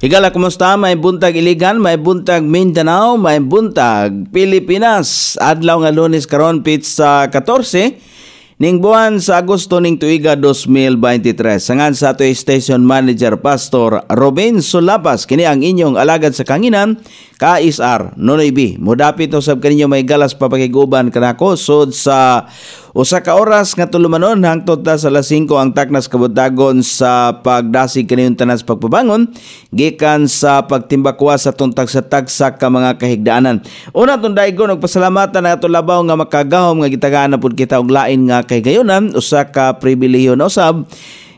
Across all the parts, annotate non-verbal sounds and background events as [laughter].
Higala, kumusta? May buntag Iligan, may buntag Mindanao, may buntag Pilipinas. Adlaw nga lunes karon pizza 14 ning buwan sa Agosto ning tuiga 2023. Sangan sa ato station manager Pastor Robin Sulapas kini ang inyong alagad sa kanginan ka SR Nonoy B. Mudapit no sab kaninyo may galas papakiguban kanako sod sa Usa ka oras nga tulumanon hangtod ta sa alas 5 ang taknas kabutagon sa pagdasig kaniyong tanas pagpabangon gikan sa pagtimbakwa sa tuntag sa tagsak ka mga kahigdaanan. Una tong daigon og na ato labaw nga makagahom nga gitagaan na pud kita og lain nga kahigayonan usa ka pribilehiyo na usab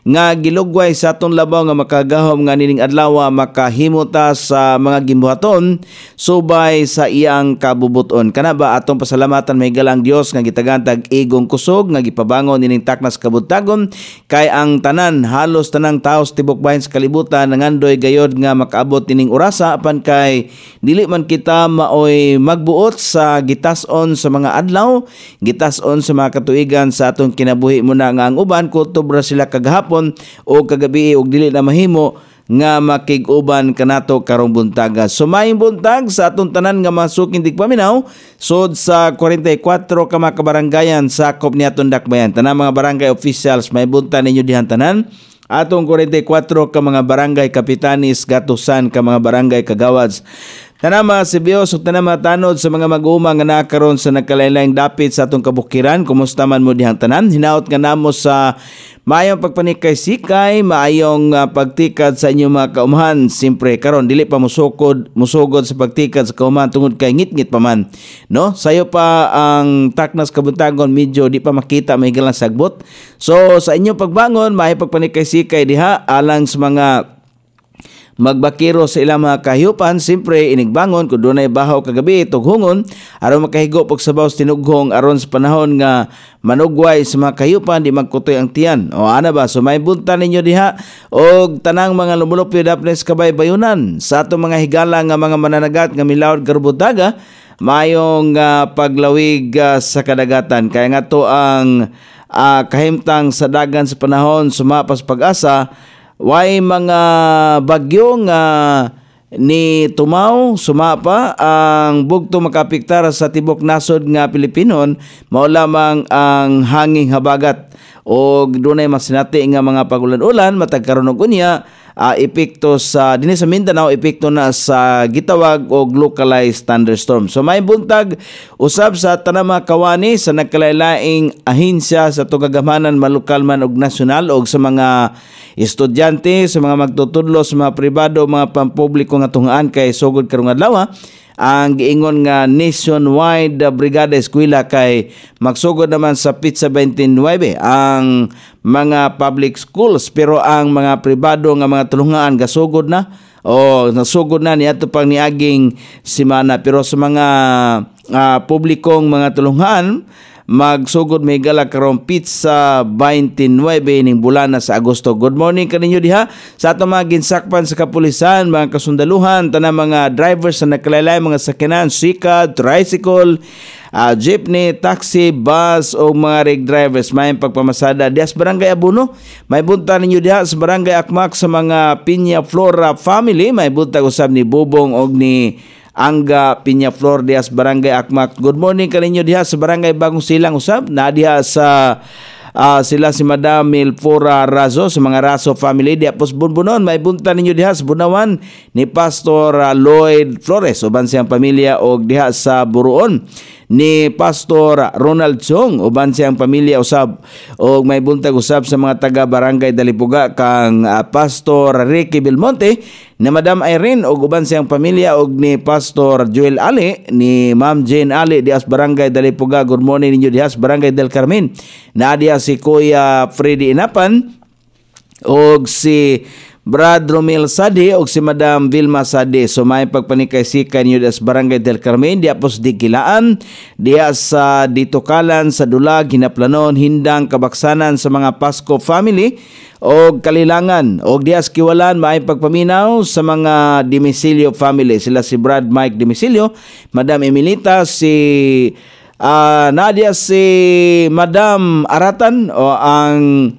nga gilugway sa atong labaw nga makagahom nga nining adlaw makahimuta sa mga gimbuhaton subay sa iyang kabubuton kana ba atong pasalamatan may galang Dios nga gitagantag igong kusog nga gipabangon nining taknas kabuntagon kay ang tanan halos tanang taos sa tibok bahin sa kalibutan nangandoy gayod nga makaabot nining orasa apan kay dili man kita maoy magbuot sa gitason sa mga adlaw gitason sa mga katuigan sa atong kinabuhi muna nga ang uban kutob sila kagahapon gihapon o kagabi og dili na mahimo nga makiguban kanato karong buntaga. So buntag sa atong tanan nga masukin dig paminaw sod sa 44 ka mga kabarangayan sakop ni atong dakbayan. Tanan mga barangay officials may bunta ninyo dihan tanan. Atong 44 ka mga barangay kapitanis, gatusan ka mga barangay kagawads Tanama si Bios o tanama tanod sa mga mag-uma nga nakaroon sa nagkalain-laing dapit sa atong kabukiran. Kumusta man mo dihang tanan? Hinaot nga namo sa maayong pagpanikay-sikay, maayong uh, pagtikad sa inyong mga kaumahan. Siyempre, karon dili pa musukod, musugod sa pagtikad sa kaumahan tungod kay ngit-ngit pa man. No? Sayo pa ang taknas kabuntagon medyo di pa makita may galang sagbot. So sa inyong pagbangon, maayong pagpanikay-sikay diha alang sa mga magbakiro sa ilang mga kahiupan simpre inigbangon kun dunay bahaw kagabi tughungon aron makahigo pag sabaw sa tinughong aron sa panahon nga manugway sa mga kahiupan di magkutoy ang tiyan o ana ba so may bunta ninyo diha og tanang mga lumulupyo dapnes kabaybayunan sa ato mga higala nga mga mananagat nga milawod garbutaga mayong uh, paglawig uh, sa kadagatan kaya nga to ang uh, kahimtang sa dagan sa panahon sumapas pag-asa way mga bagyo nga ni tumaw sumapa ang bugto makapiktar sa tibok nasod nga Pilipinon mao ang hanging habagat og dunay masinati nga mga pagulan-ulan matag karon og unya uh, epekto sa dinhi sa Mindanao epekto na sa gitawag og localized thunderstorm. So may buntag usab sa tanang mga kawani sa nagkalain-laing ahinsya sa tugagamhanan malukal man og nasyonal og sa mga estudyante, sa mga magtutudlo, sa mga pribado, mga pampubliko nga tungaan kay sugod karong adlaw ang giingon nga nationwide ah, brigada eskwela kay magsugod naman sa PITSA 29 ang mga public schools pero ang mga pribado nga mga tulungan gasugod na o nasugod na ni ato pang niaging simana pero sa mga uh, publikong mga tulungan magsugod may gala karon pizza 29 ning bulan sa Agosto. Good morning kaninyo diha sa ato mga ginsakpan sa kapulisan, mga kasundaluhan, tanang mga drivers sa nakalalay, mga sakyanan, sika, tricycle, uh, jeepney, taxi, bus o mga rig drivers may pagpamasada dias barangay Abuno. May bunta ninyo diha sa barangay Akmak sa mga Pinya Flora family, may bunta usab ni Bubong og ni Angga Piñaflor diha sa Barangay Akmak. Good morning kaninyo diha sa Barangay Bagong Silang usab na diha sa uh, sila si Madam Milfora Razo sa mga Razo family diha pos bunbunon may bunta ninyo diha sa Bunawan ni Pastor ah, Lloyd Flores uban siyang pamilya og diha sa Buruon ni Pastor Ronald Chong uban ang pamilya usab og may buntag usab sa mga taga Barangay Dalipuga kang ah, Pastor Ricky Belmonte na Madam Irene og uban ang pamilya og ni Pastor Joel Ali ni Ma'am Jane Ali dias Barangay Dalipuga good morning ninyo dias Barangay del Carmen na diya si Kuya Freddy Inapan og si Brad Romel Sade o si Madam Vilma Sade. So may pagpanikaysikan yun das Barangay del Carmen, di apos di kilaan, diya sa ditukalan, sa dulag, hinaplanon, hindang, kabaksanan sa mga Pasko family o kalilangan o dias kiwalan may pagpaminaw sa mga Dimisilio family. Sila si Brad Mike Dimisilio, Madam Emilita, si uh, Nadia, si Madam Aratan o ang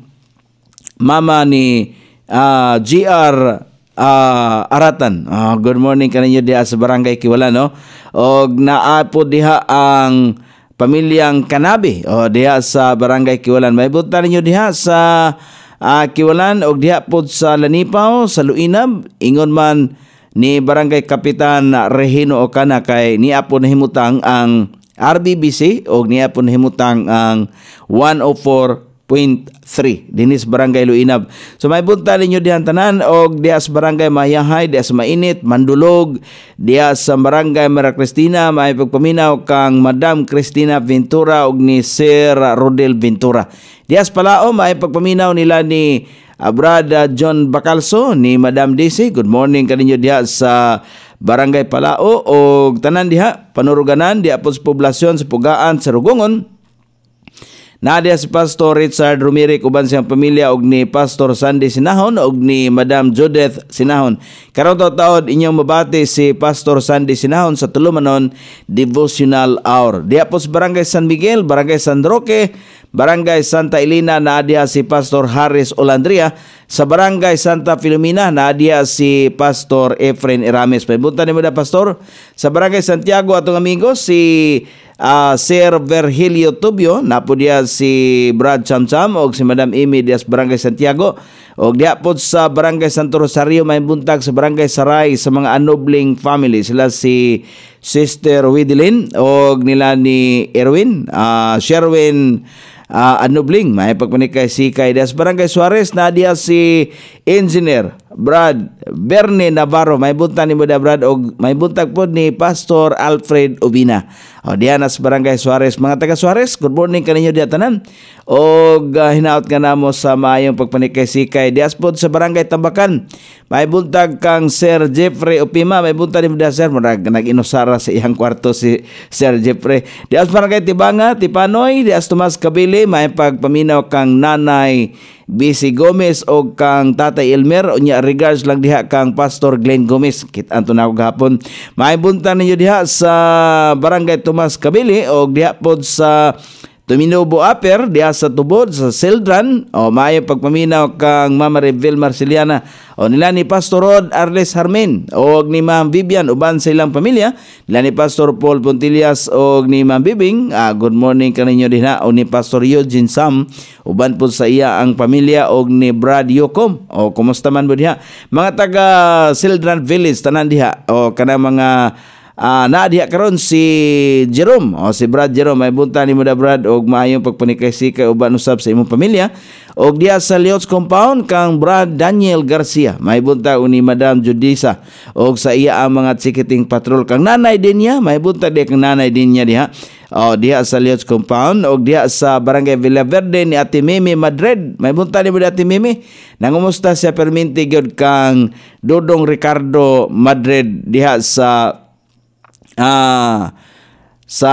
mama ni uh, ah, GR uh, ah, Aratan. Uh, good morning kaninyo diha sa Barangay Kiwala no. Og naapo po diha ang pamilyang Kanabi o diha sa Barangay Kiwalan. May buta ninyo diha sa uh, Kiwalan og diha po sa Lanipaw, sa Luinab, ingon man ni Barangay Kapitan Regino Okana kay niya po nahimutang ang RBBC og niya po nahimutang ang 104 0.3 dinis barangay Luinab. So may bunta ninyo dihan tanan og diha barangay Mayahay, diha sa Mainit, Mandulog, diha sa barangay Mara Cristina may pagpaminaw kang Madam Cristina Ventura og ni Sir Rodel Ventura. Diha Palao may pagpaminaw nila ni Abrada ah, ah, John Bakalso ni Madam Daisy. Good morning kaninyo diha sa Barangay Palao og tanan diha panuruganan diha po sa poblasyon sa Pugaan sa Rugongon Nadia si Pastor Richard Rumiric uban siyang pamilya og ni Pastor Sandy Sinahon og ni Madam Judith Sinahon. Karon taw taod inyong mabati si Pastor Sandy Sinahon sa tulumanon devotional hour. Diha po sa Barangay San Miguel, Barangay San Roque, Barangay Santa Elena Nadia si Pastor Harris Olandria sa Barangay Santa Filomena Nadia si Pastor Efren Erames. ni mo da Pastor sa Barangay Santiago atong amigo si uh, Sir Virgilio Tubio na po diya si Brad Chamcham o si Madam Amy Dias Barangay Santiago o diya po sa Barangay Santo Rosario may buntag sa Barangay Saray sa mga anobling family sila si Sister Widelin o nila ni Erwin uh, Sherwin uh, anobling may pagpanikay si Kaidas Barangay Suarez na diya si Engineer Brad Bernie Navarro may buntag ni Muda Brad o may buntag po ni Pastor Alfred Ubina. O diyan as Barangay Suarez. Mga taga Suarez, good morning kaninyo diya tanan. O uh, hinaot ka namo sa maayong pagpanikay si Dias po sa Barangay Tambakan. May buntag kang Sir Jeffrey Opima. May buntag ni Buda Sir. Murag nag-inusara sa iyang kwarto si Sir Jeffrey. Dias Barangay Tibanga, Tipanoy. Dias Tomas Kabili. May pagpaminaw kang Nanay BC Gomez o kang Tatay Elmer o niya regards lang diha kang Pastor Glenn Gomez. Kitaan to na ako gahapon. May buntag ninyo diha sa Barangay Tum Tomas Kabili o diha sa Tuminobo Upper diha sa tubod sa Sildran o maayo pagpaminaw kang Mama Revel Marceliana o nila ni Pastor Rod Arles Harmen o ni Ma'am Vivian uban sa ilang pamilya nila ni Pastor Paul Pontillas o ni Ma'am Bibing ah, good morning kaninyo din ha o ni Pastor Eugene Sam uban po sa iya ang pamilya o ni Brad Yokom o kumusta man mo diha mga taga Sildran Village tanan diha o kana mga Uh, ah, na diha karon si Jerome oh si Brad Jerome may bunta ni Muda Brad og maayong pagpanikasi kay uban usab sa imong pamilya og dia sa Leots compound kang Brad Daniel Garcia may bunta uni Madam Judisa og sa iya ang mga tsikiting patrol kang nanay din niya may bunta diha kang nanay din niya diha o oh, sa Leots compound og dia sa Barangay Villa Verde ni Ate Mimi Madrid may bunta ni Muda Ate Mimi nangumusta siya perminti gyud kang Dodong Ricardo Madrid diha sa Ah, sa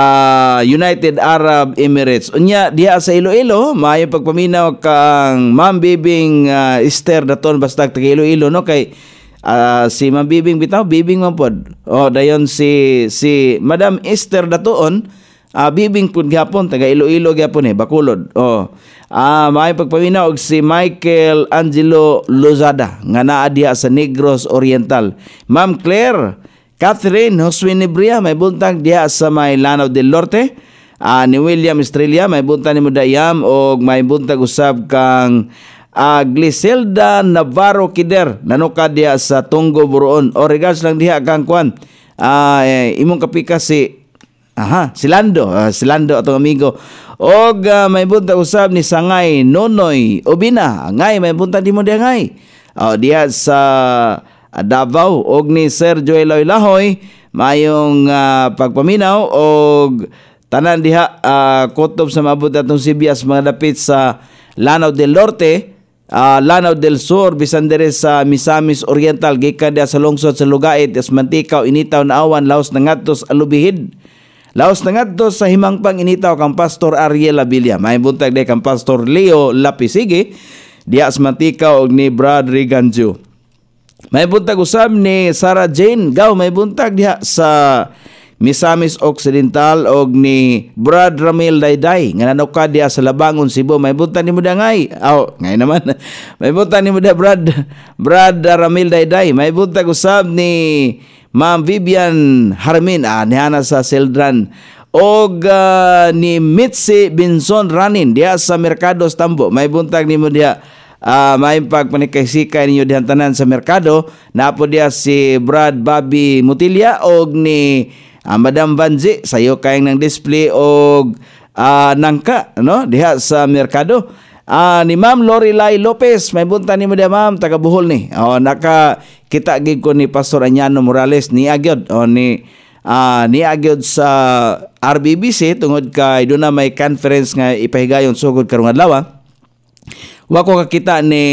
United Arab Emirates. Unya diha sa Iloilo, maayo pagpaminaw kang Ma'am Bibing uh, Esther Daton basta taga Iloilo no kay uh, si Ma'am Bibing bitaw Bibing man pod. Oh, dayon si si Madam Esther Daton uh, ah, Bibing pod gyapon taga Iloilo gyapon eh Bakulod. Oh. Ah, uh, maayo pagpaminaw og si Michael Angelo Lozada nga naa diha sa Negros Oriental. Ma'am Claire Catherine Hoswinibria, may buntag diha sa may Lanao del Norte. Uh, ni William Estrella, may buntag ni Mudayam o may buntag usab kang uh, ah, Gliselda Navarro Kider. Nanuka diha sa Tunggo, Buroon. O regards lang diha kang kwan. Uh, eh, imong kapika si Aha, si Lando, uh, si Lando atong amigo. Og uh, may buntag usab ni Sangay Nonoy Obina. Ngay may buntag di mo diha ngay. Uh, diha sa Davao og ni Sir Joel Lahoy mayong uh, pagpaminaw og tanan diha uh, ah, kutob sa mabot atong Sibias mga dapit sa Lanao del Norte uh, Lanao del Sur bisan dere sa Misamis Oriental gikan sa lungsod sa Lugait as Mantikaw initaw na awan laos na ngadtos alubihid Laos na ngadto sa himangpang initaw kang Pastor Ariel Abilia. May buntag de kang Pastor Leo Lapisige. Dias Mantikaw og ni Brad Riganjo. May buntag usab ni Sarah Jane gaw may buntag diha sa Misamis Occidental og ni Brad Ramil Dayday nga nanaw diha sa Labangon Cebu may buntag ni Mudangay aw oh, ngay naman [laughs] may buntag ni Muda Brad Brad Ramil Dayday may buntag usab ni Ma'am Vivian Harmin ah, nihana sa Seldran og uh, ni Mitzi Binson Ranin diha sa Merkado Stambo may buntag ni mo diha uh, ah, maimpag panikasikay ninyo dihan tanan sa merkado. Napo diya si Brad Bobby Mutilia og ni uh, Madam Vanzi sayo kayang ng display og uh, nangka no diha sa merkado. Uh, ni Ma'am Lorelai Lopez, may bunta ni mo diya ma'am, taga Bohol ni. Oh, naka kita gig ko ni Pastor Anyano Morales ni Agyod o oh, ni uh, niagyod sa RBBC tungod kay doon na may conference nga ipahigayon sugod karong adlaw. Wako kita ni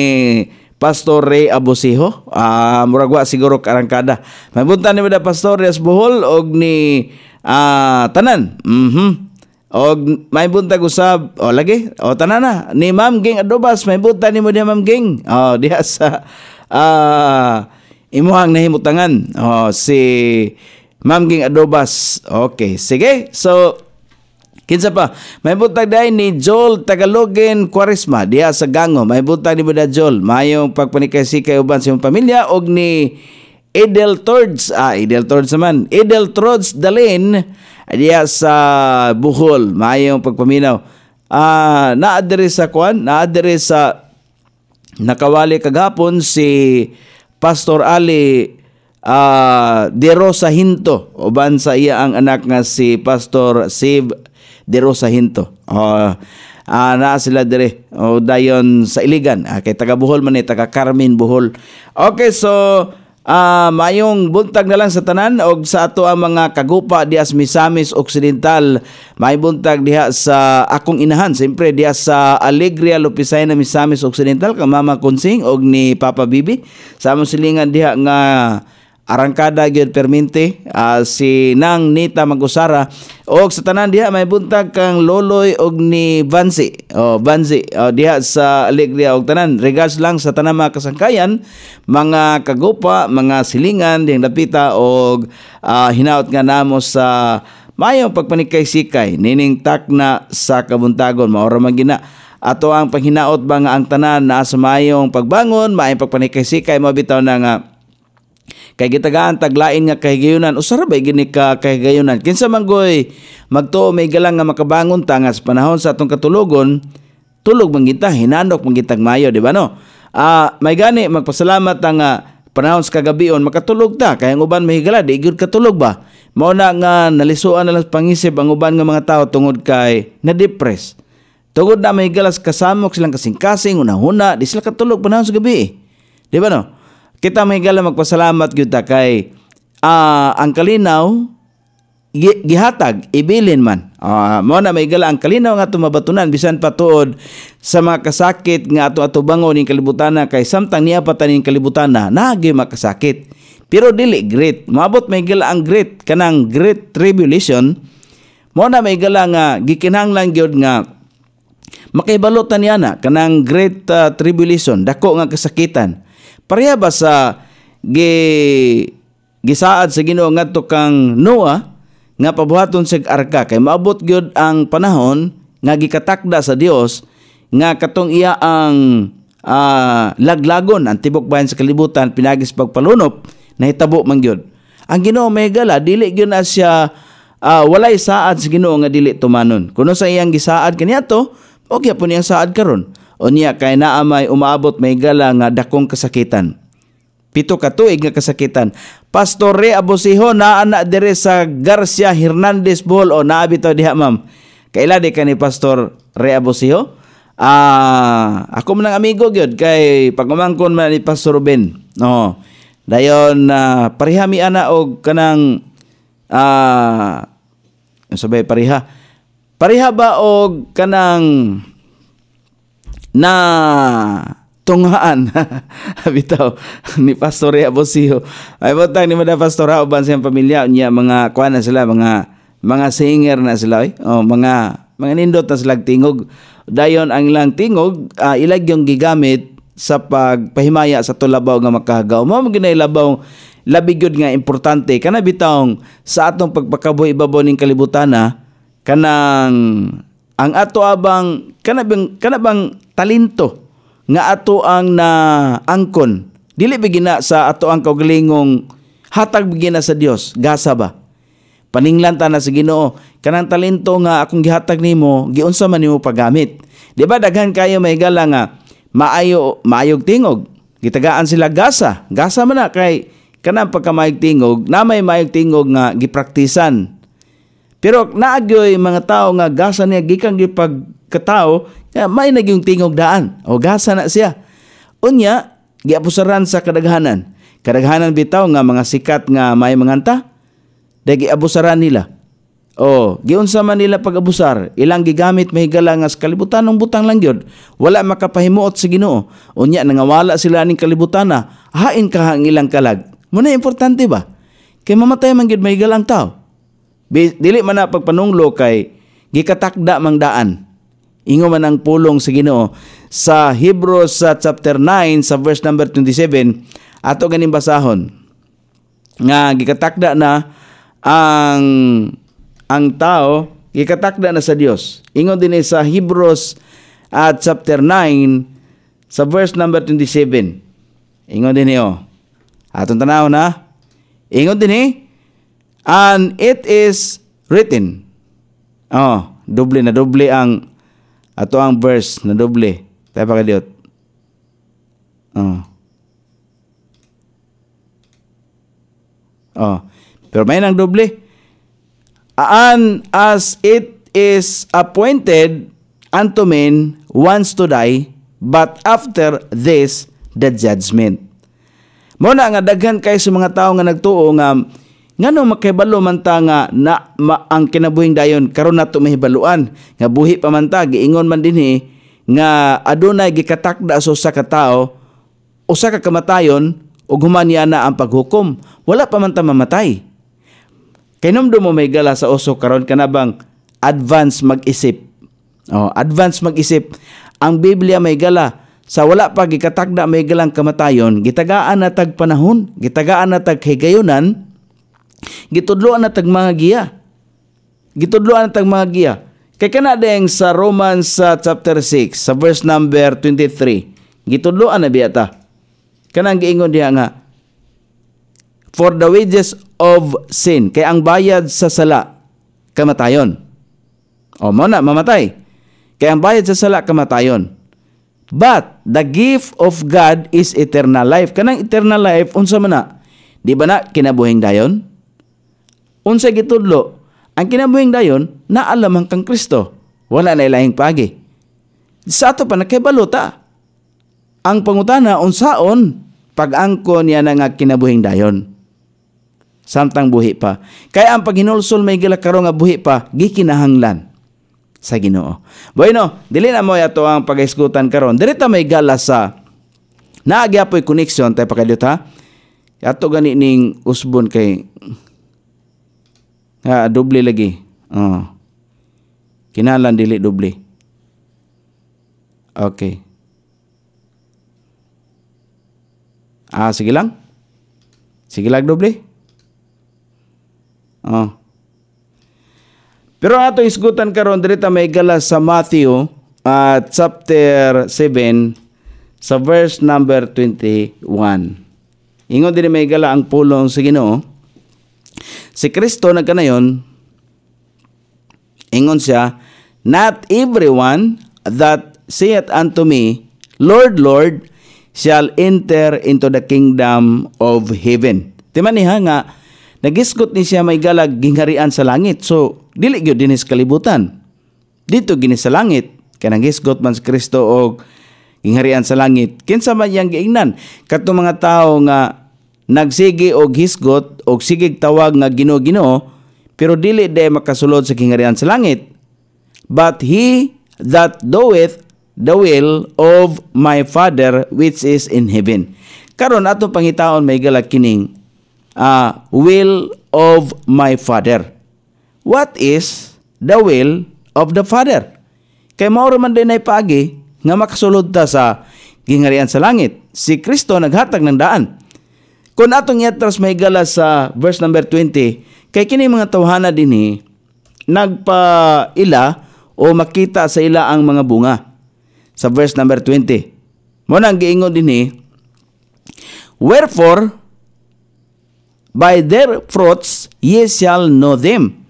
Pastor Ray Abusiho. Uh, ah, muragwa siguro karangkada. Mabunta ni Mada Pastor Reyes Bohol og ni uh, Tanan. Mm-hmm. Og may buntag usab o oh, lagi o oh, tanan na ni Ma'am Ging Adobas may bunta ni mo ni Ma'am Ging. Oh diha sa uh, imuhang nahimutangan. Oh si Ma'am Ging Adobas. Okay, sige. So Kinsa pa, may butang dahil ni Joel Tagalogin Kwarisma diya sa Gango. May butang ni Buda Joel. Mayong pagpanikasi kay uban sa iyong pamilya og ni Edel Tords. Ah, Edel Tords naman. Edel Tords Dalin diya sa Buhol. Mayong pagpaminaw. Ah, naadere sa kwan, naadere sa nakawali kagapon si Pastor Ali uh, De Rosa Hinto uban sa iya ang anak nga si Pastor Save diro sa Hinto. Uh, uh, naa sila dire o uh, dayon sa Iligan. Uh, kay taga Bohol man ni eh, taga Carmen Bohol. Okay, so uh, mayong buntag na lang sa tanan og sa ato ang mga kagupa dias Misamis Occidental. May buntag diha sa akong inahan, sempre diha sa Alegria Lopisay na Misamis Occidental kamama Kunsing og ni Papa Bibi. Sa among silingan diha nga arangkada gyud perminti uh, ah, si nang Nita Magusara og sa tanan diha may buntag kang loloy og ni Vansi oh Vansi oh, diha sa Alegria og tanan regards lang sa tanan mga kasangkayan mga kagupa mga silingan diyang dapita og uh, hinaot nga namo sa mayong pagpanikay-sikay nining takna sa kabuntagon maura man ato ang panghinaot ba nga ang tanan naa sa mayong pagbangon maayong pagpanikay-sikay mabitaw na nga Kay gitagaan taglain nga kahigayunan, usara ba gini ka kahigayunan? Kinsa manggoy magtuo may galang nga makabangon tangas panahon sa atong katulogon, tulog man kita, hinanok man kita mayo, di ba no? Ah, may gani magpasalamat ang uh, panahon sa kagabion makatulog ta kay ang uban mahigala di gyud katulog ba. Mao na nga nalisuan na lang pangisip ang uban nga mga tao tungod kay na-depress. Tugod na may galas kasamok silang kasing-kasing, unahuna, di sila katulog panahon sa gabi eh. Di ba no? Kita mahigala magpasalamat gyud ta kay uh, ang kalinaw gihatag ibilin man uh, ah, mo na may gala ang kalinaw nga tumabatunan bisan pa tuod sa mga kasakit nga ato ato bangon kalibutan kalibutana kay samtang niya patanin kalibutana nagi makasakit pero dili great maabot may gala ang great kanang great tribulation mo na may gala nga gikinahanglan gyud nga makibalot niya na kanang great uh, tribulation dako nga kasakitan Pareha ba sa gi gisaad sa Ginoo ngadto kang Noah nga pabuhaton sig arka kay maabot gyud ang panahon nga gikatakda sa Dios nga katong iya ang uh, laglagon ang tibok bayan sa kalibutan pinagis pagpalunop nahitabo man gyud. Ang Ginoo may gala dili gyud na siya uh, walay saad sa Ginoo nga dili tumanon. Kuno sa iyang gisaad kaniadto, okay po niyang saad karon. Unya niya kay naa may umaabot may gala nga dakong kasakitan. Pito ka tuig nga kasakitan. Pastor Re Abosiho na anak dire sa Garcia Hernandez Bohol o naa bitaw diha ma'am. Kaila di ka ni Pastor Re Abosiho? Ah, ako man ang amigo gyud kay pagumangkon man ni Pastor Ruben. No. dayon na uh, parihami ana og kanang ah uh, sabay pareha. Pareha ba og kanang na tunghaan [laughs] bitaw ni Pastor Bosio ay butang ni mga Pastor uban sa pamilya niya mga kuan na sila mga mga singer na sila eh? o mga mga nindot na sila tingog dayon ang ilang tingog uh, ilag yung gigamit sa pagpahimaya sa tulabaw nga makahagaw mo mga ginailabaw labi gyud nga importante kana bitawng sa atong pagpakabuhi babaw kalibutan na kanang ang ato abang kana bang kana bang talento nga ato ang na angkon dili bigina sa ato ang kaugalingong hatag bigina sa Dios gasa ba paninglan ta na sa Ginoo kanang talento nga akong gihatag nimo giunsa man nimo paggamit di ba daghan kayo may gala nga maayo maayog tingog gitagaan sila gasa gasa man na kay kanang pagkamayog tingog na may mayog tingog nga gipraktisan pero naagoy mga tao nga gasa niya gikan gipagkatao, nga may nagyong tingog daan o gasa na siya. Unya giapusaran sa kadaghanan. Kadaghanan bitaw nga mga sikat nga may manganta, dagi abusaran nila. Oh, giunsa man nila pag-abusar, ilang gigamit may galang as kalibutan ng butang lang gyud, wala makapahimuot sa Ginoo. Unya nangawala sila ning kalibutana, hain ka ang ilang kalag. Muna importante ba? Kay mamatay man gyud mahigala ang tao. Dili man na pagpanunglo kay gikatakda mangdaan. daan. Ingo man ang pulong sa Ginoo sa Hebrews sa chapter 9 sa verse number 27 ato ganing basahon nga gikatakda na ang ang tao gikatakda na sa Dios. Ingon din eh sa Hebrews at chapter 9 sa verse number 27. Ingon din niyo. Eh, oh. Atong tanaw na. Ingon din eh and it is written. Oh, doble na doble ang ato ang verse na doble. Tayo pa kadiot. Oh. Oh. Pero may nang doble. And as it is appointed unto men once to die, but after this, the judgment. Muna nga daghan kay sa mga tao nga nagtuo nga ngano makahibalo man ta nga na ma, ang kinabuhing dayon karon nato mahibaluan nga buhi pa man ta giingon man dinhi nga adunay gikatakda sa usa usa ka kamatayon ug human na ang paghukom wala pa man ta mamatay Kainomdo mo may gala sa oso karon kanabang advance mag-isip. Oh, advance mag-isip. Ang Biblia may gala sa wala pa gikatakda may galang kamatayon, gitagaan na tag panahon, gitagaan na tag higayonan Gitudloan na tag mga giya. Gitudloan na tag mga giya. Kay kana deng sa Romans sa chapter 6 sa verse number 23. Gitudloan na biya ta. Kanang giingon niya nga for the wages of sin kay ang bayad sa sala kamatayon. O mo na mamatay. Kay ang bayad sa sala kamatayon. But the gift of God is eternal life. Kanang eternal life unsa man na? Di ba na kinabuhing dayon? unsa gitudlo ang kinabuhing dayon na alamang kang Kristo wala na ilahing pagi sa ato pa nakaybalota ang pangutana unsaon pag-angko niya na nga kinabuhing dayon samtang buhi pa kaya ang paghinulsol may gila karo nga buhi pa gikinahanglan sa Ginoo bueno dili na mo ato ang pag-iskutan karon diri ta may gala sa naagyapoy connection tay pakadiyot ha ato gani ning usbon kay nga, doble lagi. Oh. Kinalan dili doble. Okay. Ah, sige lang. Sige lang doble. Oh. Pero ato isgutan karon direta may gala sa Matthew at chapter 7 sa verse number 21. Ingon diri may gala ang pulong sa Ginoo Si Kristo nagkanayon, ingon siya, Not everyone that saith unto me, Lord, Lord, shall enter into the kingdom of heaven. Timan niya nga, nagiskot ni siya may galag gingharian sa langit. So, dili gyud dinis kalibutan. Dito ginis sa langit, kanang gisgot man si Kristo og gingharian sa langit. Kinsa man yang giingnan? Katong mga tao nga nagsigi og hisgot og sigig tawag nga Ginoo Ginoo pero dili day makasulod sa kingharian sa langit but he that doeth the will of my father which is in heaven karon ato pangitaon may gala kining uh, will of my father what is the will of the father kay mao man din ay nga makasulod ta sa gingharian sa langit si Kristo naghatag ng daan kung atong yatras mahigala sa verse number 20, kay kini mga tawhana dinhi ila o makita sa ila ang mga bunga. Sa verse number 20. Mo nang giingon dinhi, Wherefore by their fruits ye shall know them.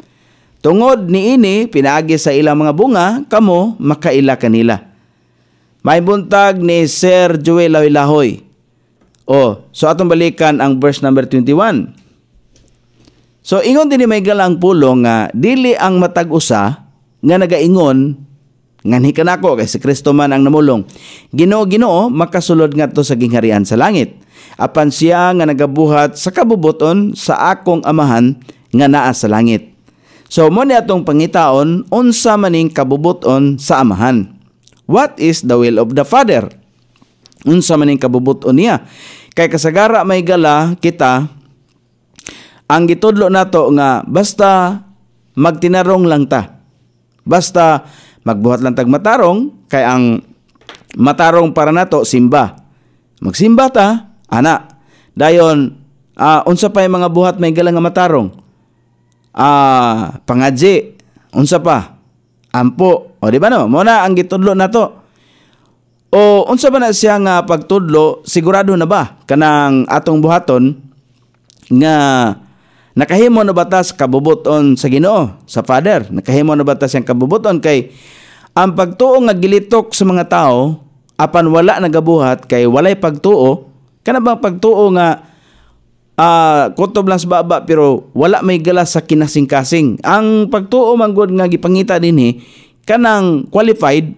Tungod ni ini pinagi sa ilang mga bunga kamo makaila kanila. May buntag ni Sir Joel Lawilahoy Oh, so atong balikan ang verse number 21. So ingon din may galang pulong nga dili ang matag-usa nga nagaingon nganhi kanako kay si Kristo man ang namulong. Ginoo Ginoo makasulod nga to sa gingharian sa langit. Apan siya nga nagabuhat sa kabubuton sa akong amahan nga naa sa langit. So mo ni atong pangitaon unsa maning kabubuton sa amahan. What is the will of the Father? Unsa maning kabubuton niya? Kay kasagara may gala kita ang gitudlo nato nga basta magtinarong lang ta. Basta magbuhat lang tag matarong kay ang matarong para nato simba. Magsimba ta ana. Dayon uh, unsa pa mga buhat may gala nga matarong? Ah, uh, pangadji. Unsa pa? Ampo. O di ba no? Mo na ang gitudlo nato. O unsa ba na siya nga pagtudlo, sigurado na ba kanang atong buhaton nga nakahimo na batas kabubuton sa Ginoo, sa Father. Nakahimo na batas ang kabubuton kay ang pagtuo nga gilitok sa mga tao apan wala nagabuhat kay walay pagtuo kana bang pagtuo nga uh, kutob lang sa baba pero wala may galas sa kinasing-kasing. Ang pagtuo manggod nga gipangita dinhi kanang qualified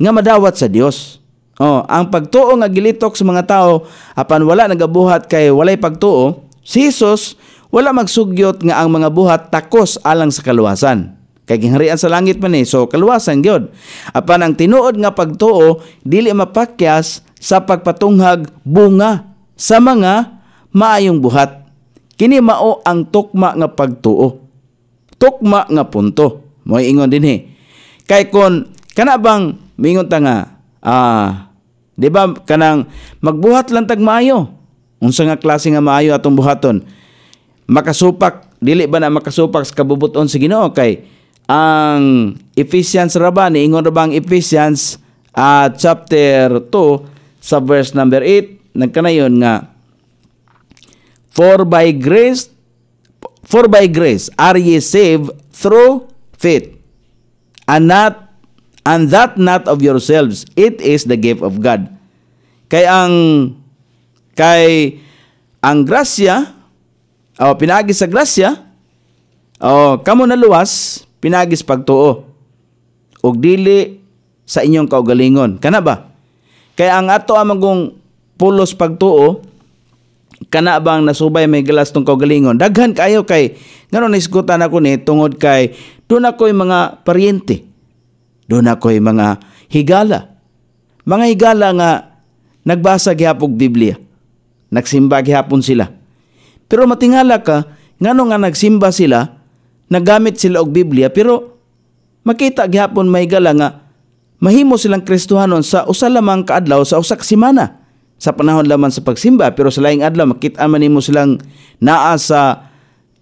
nga madawat sa Dios. Oh, ang pagtuo nga gilitok sa mga tao apan wala nagabuhat kay walay pagtuo, si Jesus wala magsugyot nga ang mga buhat takos alang sa kaluwasan. Kay gingharian sa langit man ni, eh, so kaluwasan gyud. Apan ang tinuod nga pagtuo dili mapakyas sa pagpatunghag bunga sa mga maayong buhat. Kini mao ang tukma nga pagtuo. Tukma nga punto. Moy ingon dinhi. Eh. Kay kon kana bang mingon ta nga ah Di ba kanang magbuhat lang tag maayo. Unsa nga klase nga maayo atong buhaton? Makasupak dili ba na makasupak sa kabubuton sa Ginoo kay ang Ephesians raba ni ingon ra ba ang Ephesians at uh, chapter 2 sa verse number 8 nagkanayon nga For by grace for by grace are ye saved through faith and not and that not of yourselves. It is the gift of God. Kay ang kay ang grasya o oh, pinagis sa grasya o oh, kamo na luwas pinagis pagtuo ug dili sa inyong kaugalingon kana ba kay ang ato amang pulos pagtuo kana bang nasubay may galas tong kaugalingon daghan kayo kay ngaron isgutan ako ni tungod kay dun ako'y mga paryente doon ako'y mga higala. Mga higala nga nagbasa gihapog Biblia. Nagsimba gihapon sila. Pero matingala ka, ngano nga nagsimba sila, nagamit sila og Biblia, pero makita gihapon may gala nga mahimo silang Kristohanon sa usa lamang kaadlaw sa usa ka semana sa panahon lamang sa pagsimba pero sa laing adlaw makita man nimo silang naa sa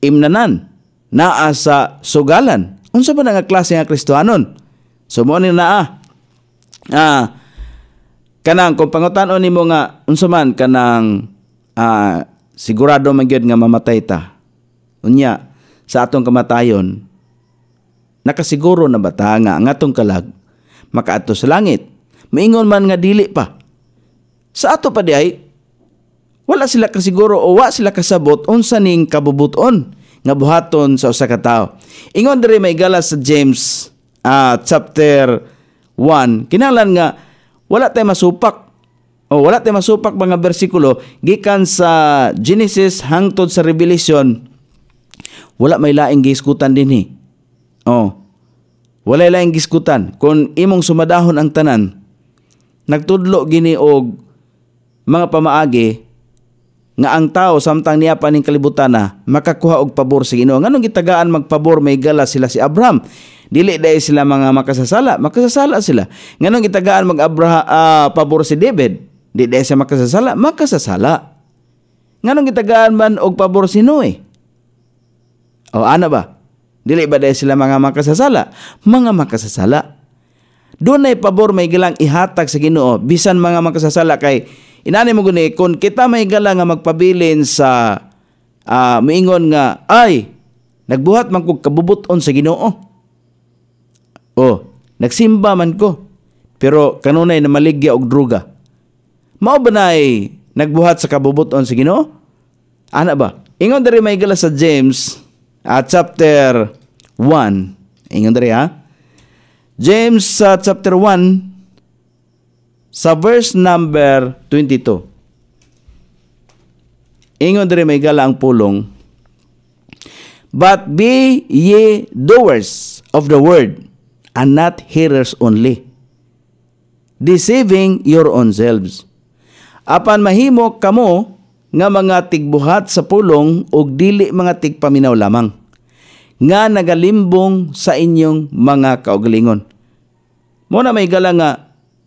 imnanan naa sa sugalan unsa ba nga klase nga Kristohanon So mo ni naa. Ah. ah, kanang kung pangutanon on nimo nga unsaman kanang ah, sigurado man nga mamatay ta. Unya sa atong kamatayon nakasiguro na bata nga ang atong kalag makaadto sa langit. Maingon man nga dili pa. Sa ato pa di wala sila kasiguro o wa sila kasabot unsa ning kabubuton nga buhaton sa usa ka tawo. Ingon diri may gala sa James uh, chapter 1 kinalan nga wala tay masupak o wala tay masupak mga bersikulo gikan sa Genesis hangtod sa Revelation wala may laing giskutan dinhi. Eh. Oh. Wala laing giskutan kun imong sumadahon ang tanan. Nagtudlo gini og mga pamaagi nga ang tao samtang niya pa ning kalibutan na makakuha og pabor sa Ginoo. Nganong gitagaan magpabor may gala sila si Abraham? Dili dahil sila mga makasasala, makasasala sila. Nganong gitagaan mag-abraha uh, ah, pabor si David? Di dahil siya makasasala, makasasala. Nganong gitagaan man og pabor si Noe? O ana ba? Dili ba dahil sila mga makasasala? Mga makasasala. Doon ay pabor may galang ihatag sa Ginoo bisan mga makasasala kay inani mo guni kung kita may galang magpabilin sa uh, miingon nga ay nagbuhat mangkog kog kabubuton sa Ginoo. Oh, nagsimba man ko, pero kanunay na maligya og druga. Mao ba nay nagbuhat sa kabubuton sa Ginoo? Ana ba? Ingon diri may gala sa James at ah, chapter 1. Ingon diri ha. Ah. James sa uh, chapter 1 sa verse number 22. Ingon diri may gala ang pulong. But be ye doers of the word and not hearers only, deceiving your own selves. Apan mahimo kamo nga mga tigbuhat sa pulong ug dili mga tigpaminaw lamang nga nagalimbong sa inyong mga kaugalingon. Mo na may gala nga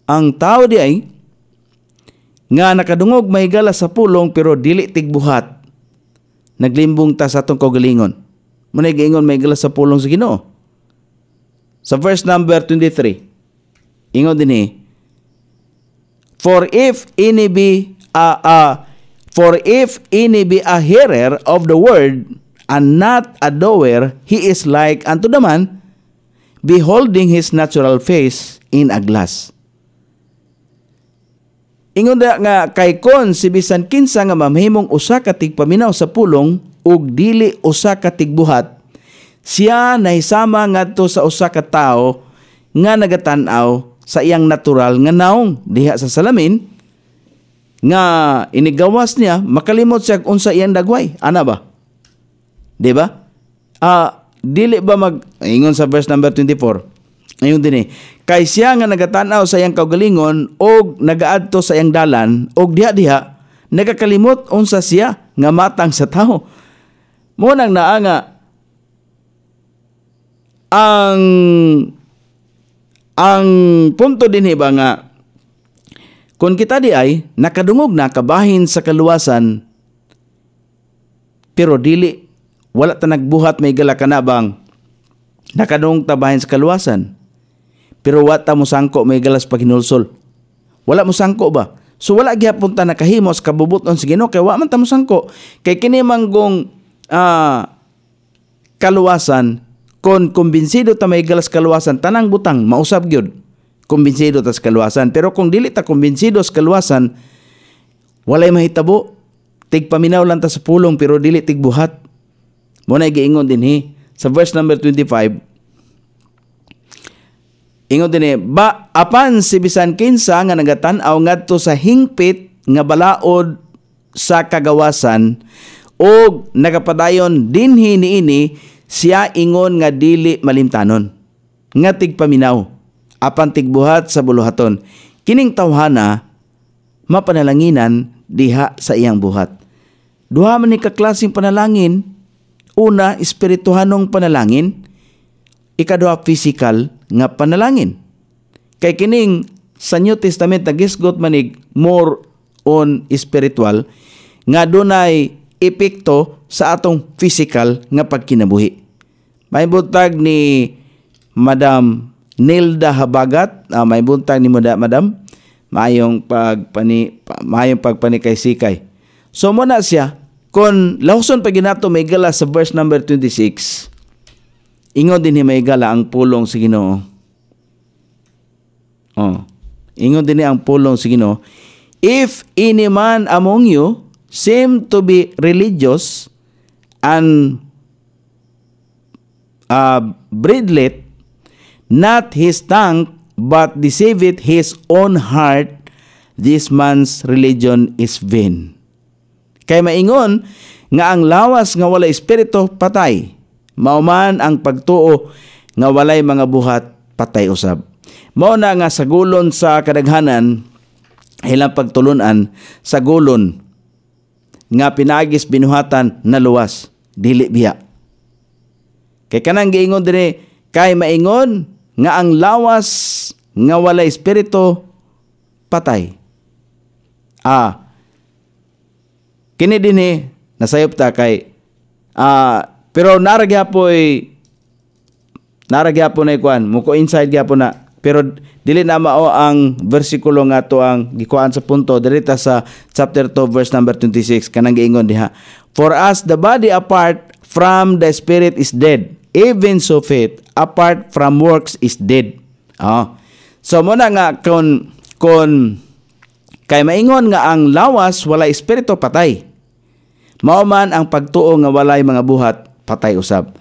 ang tao di ay nga nakadungog may gala sa pulong pero dili tigbuhat. Naglimbong ta sa atong kaugalingon. Mo na giingon may gala sa pulong sa Ginoo sa verse number 23, ingon din eh, For if any be a, a For if any be a hearer of the word and not a doer, he is like unto the man beholding his natural face in a glass. Ingon da nga kay kon si bisan kinsa nga mamhimong usa ka tigpaminaw sa pulong ug dili usa ka tigbuhat siya na nahisama ngadto sa usa ka tawo nga nagatan-aw sa iyang natural nga naong diha sa salamin nga inigawas niya makalimot siya unsa iyang dagway ana ba di ba ah uh, dili ba mag ingon sa verse number 24 ayon dinhi kay siya nga nagatanaw sa iyang kaugalingon og nagaadto sa iyang dalan og diha diha nagakalimot unsa siya nga matang sa tawo mo nang naa nga ang ang punto din ba nga kung kita di ay nakadungog na kabahin sa kaluwasan pero dili wala ta nagbuhat may gala bang nakadungog tabahin sa kaluwasan pero wata mo sangko may galas paghinulsol wala mo sangko ba so wala gihapon ta nakahimo sa kabubuton sa Ginoo kay wa man ta mo sangko kay kini manggong uh, ah, kaluwasan Kon kumbinsido ta may galas kaluwasan tanang butang mausab gyud. Kumbinsido ta sa kaluwasan pero kung dili ta kumbinsido sa kaluwasan walay mahitabo. Tigpaminaw lang ta sa pulong pero dili tigbuhat. Mo na giingon dinhi sa verse number 25 Ingon din eh, ba apan si bisan kinsa nga nagatan-aw ngadto sa hingpit nga balaod sa kagawasan og nagapadayon dinhi niini siya ingon nga dili malimtanon nga tigpaminaw apan tigbuhat sa buluhaton kining tawhana mapanalanginan diha sa iyang buhat duha man ni kaklaseng panalangin una espirituhanong panalangin ikaduha physical nga panalangin kay kining sa New Testament nagisgot manig more on spiritual nga dunay epekto sa atong physical nga pagkinabuhi. May buntag ni Madam Nilda Habagat, uh, may buntag ni Madam, mayong pagpani mayong pagpanikay-sikay. So mo na siya kon lawson pa ginato may gala sa verse number 26. Ingon din ni may gala ang pulong sa Ginoo. Oh. Ingon din ni ang pulong sa Ginoo. If any man among you seem to be religious and uh, breedlet not his tongue, but deceiveth his own heart, this man's religion is vain. Kay maingon, nga ang lawas nga wala espiritu, patay. Mauman ang pagtuo nga walay mga buhat, patay usab. Mao na nga sa gulon sa kadaghanan, ilang pagtulunan sa gulon nga pinagis binuhatan na luwas dili biya. Kay kanang giingon dire kay maingon nga ang lawas nga walay espiritu patay. Ah, kini dinhi nasayop ta kay ah, pero naragyapoy naragyapoy na ikuan ko inside gyapon na pero dili na mao ang versikulo nga to ang gikuan sa punto direkta sa chapter 2 verse number 26 kanang giingon diha. For us the body apart from the spirit is dead. Even so faith apart from works is dead. Oh. So mo na nga kon kon kay maingon nga ang lawas wala espiritu patay. Mao man ang pagtuo nga walay mga buhat patay usab.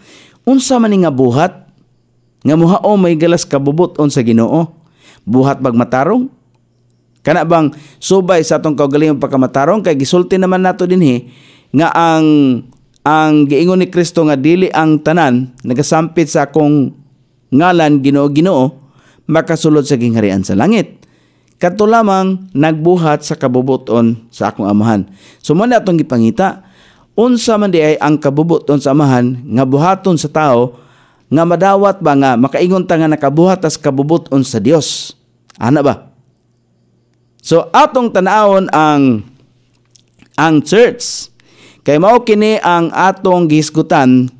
Unsa man nga buhat nga muhao may galas kabubuton sa Ginoo buhat pagmatarong kana bang subay sa atong kaugalingong pagkamatarong kay gisulti naman nato dinhi nga ang ang giingon ni Kristo nga dili ang tanan nagasampit sa akong ngalan Ginoo Ginoo makasulod sa gingharian sa langit kadto lamang nagbuhat sa kabubuton sa akong amahan so mo atong gipangita unsa man di ay ang kabubuton sa amahan nga buhaton sa tao nga madawat ba nga makaingon ta nga nakabuhat as kabubuton sa Dios. Ana ba? So atong tanawon ang ang church. Kay mao kini ang atong gihisgutan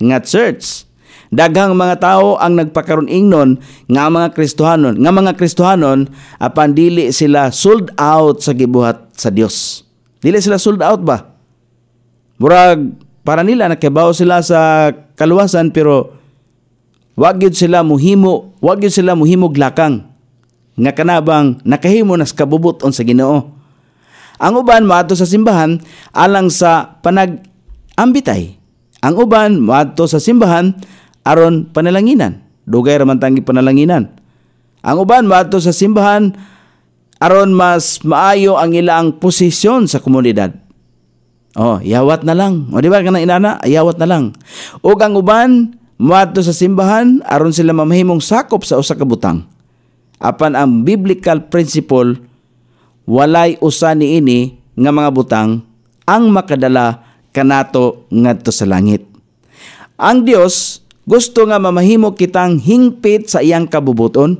nga church. Daghang mga tao ang nagpakaron ingnon nga mga Kristohanon, nga mga Kristohanon apan dili sila sold out sa gibuhat sa Dios. Dili sila sold out ba? Murag para nila nakibaw sila sa kaluwasan pero wag yun sila muhimo wag yun sila muhimo glakang nga kanabang nakahimo nas kabubuton sa Ginoo ang uban maato sa simbahan alang sa panagambitay ang uban maato sa simbahan aron panalanginan dugay ra man tangi panalanginan ang uban maato sa simbahan aron mas maayo ang ilang posisyon sa komunidad Oh, yawat na lang. O di ba kana inana, yawat na lang. O ang uban muadto sa simbahan aron sila mamahimong sakop sa usa ka butang. Apan ang biblical principle walay usa niini nga mga butang ang makadala kanato ngadto sa langit. Ang Dios gusto nga mamahimo kitang hingpit sa iyang kabubuton.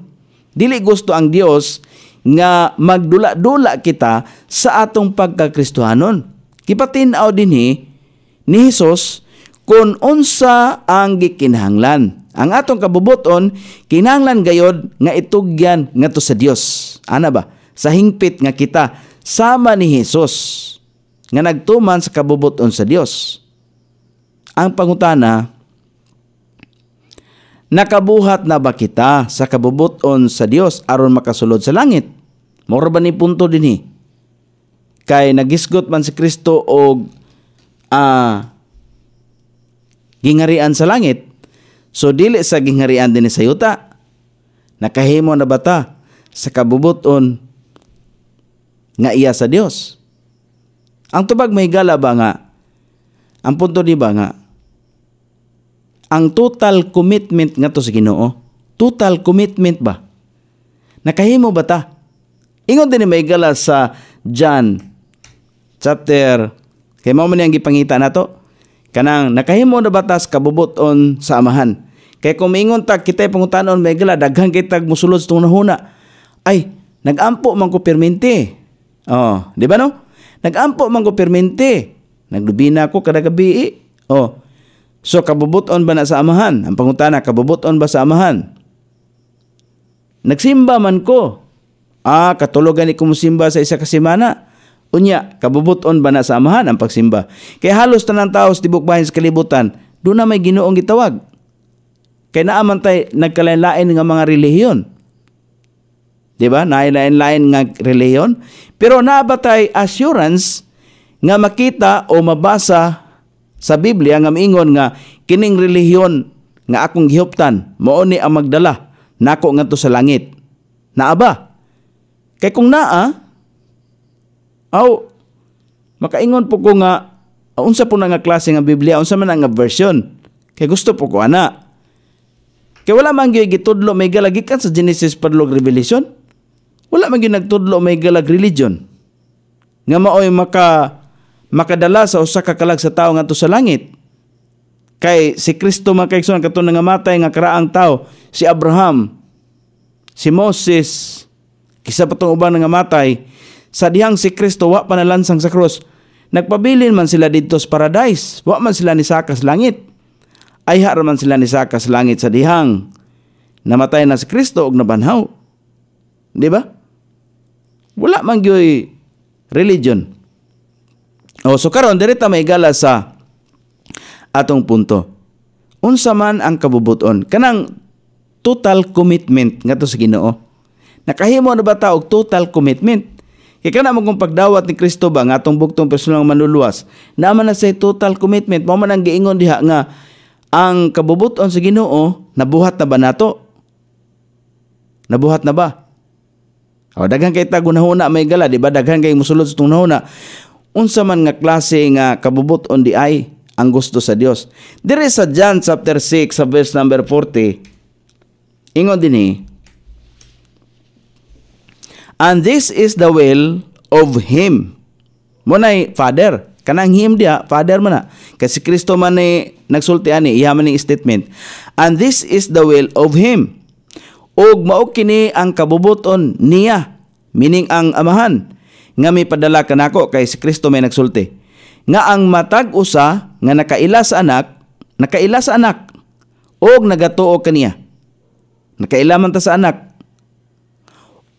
Dili gusto ang Dios nga magdula-dula kita sa atong Kristohanon. Gipatin-aw dinhi ni Hesus kung unsa ang gikinahanglan. Ang atong kabubuton kinahanglan gayod nga itugyan nga to sa Dios. Ana ba? Sa hingpit nga kita sama ni Hesus nga nagtuman sa kabubuton sa Dios. Ang pangutana, nakabuhat na ba kita sa kabubuton sa Dios aron makasulod sa langit? Moro ba ni punto dinhi? kay nagisgot man si Kristo og uh, ah, gingarian sa langit so dili sa gingarian din sa yuta nakahimo na bata sa kabubuton nga iya sa Dios ang tubag may gala ba nga ang punto ni ba nga ang total commitment nga to sa Ginoo total commitment ba nakahimo ba ta ingon din may gala sa John chapter kay mao man ang gipangita nato kanang nakahimo na batas kabubuton sa amahan kay kung miingon ta kitay pangutanon may gala daghan kita musulod sa tunahuna ay nagampo man ko permente oh di ba no nagampo man ko permente naglubina ko kada gabi eh. oh So kabubuton ba na sa amahan? Ang pangutana, kabubuton ba sa amahan? Nagsimba man ko. Ah, katulogan ni ko kumusimba sa isa ka semana. Unya, kabubuton ba na sa amahan ang pagsimba? Kay halos tanang taos sa tibok bahin sa kalibutan, doon na may ginoong gitawag. Kay naaman tay nagkalain-lain nga mga relihiyon. Di ba? Nailain-lain nga relihiyon. Pero nabatay assurance nga makita o mabasa sa Biblia nga miingon nga kining relihiyon nga akong gihuptan mao ni ang magdala nako ngadto sa langit. Naaba. ba? Kay kung naa, Aw, makaingon po ko nga, ah, unsa po na nga klase nga Biblia, unsa man nga version. Kay gusto po ko ana. Kay wala man gyud gitudlo may galagi kan sa Genesis padlog Revelation. Wala man gyud nagtudlo may galag religion. Nga maoy maka makadala sa usa ka kalag sa tawo ngadto sa langit. Kay si Kristo makaigsoon kato nga matay nga karaang tao, si Abraham, si Moses, kisa pa tong uban nga matay, sa dihang si Kristo wa panalansang sa krus. Nagpabilin man sila dito sa paradise, wa man sila ni sakas langit. Ay man sila ni sakas langit sa dihang namatay na si Kristo og nabanhaw. Di ba? Wala man gyoy religion. O so karon direta may gala sa atong punto. Unsa man ang kabubuton kanang total commitment ngadto sa Ginoo. Nakahimo na ba ta og total commitment? Kaya kana mo kung pagdawat ni Kristo ba nga atong buktong personal manluluwas, naman na say total commitment mo man ang giingon diha nga ang kabubuton sa Ginoo nabuhat na ba nato? Nabuhat na ba? O daghan kay tago nahuna may gala, di ba? Daghan kay musulod sa tong nahuna. Unsa man nga klase nga kabubuton di ay ang gusto sa Dios. Dire sa John chapter 6 sa verse number 40. Ingon dinhi, eh, And this is the will of Him. Munay, Father. Kanang Him dia, Father man Kasi Kristo man ni nagsulti ani, iya man statement. And this is the will of Him. Og mao kini ang kabubuton niya, meaning ang amahan, nga may padala kanako kay si Kristo may nagsulti. Nga ang matag usa nga nakailas anak, nakailas anak og nagatuo kaniya. Nakailaman ta sa anak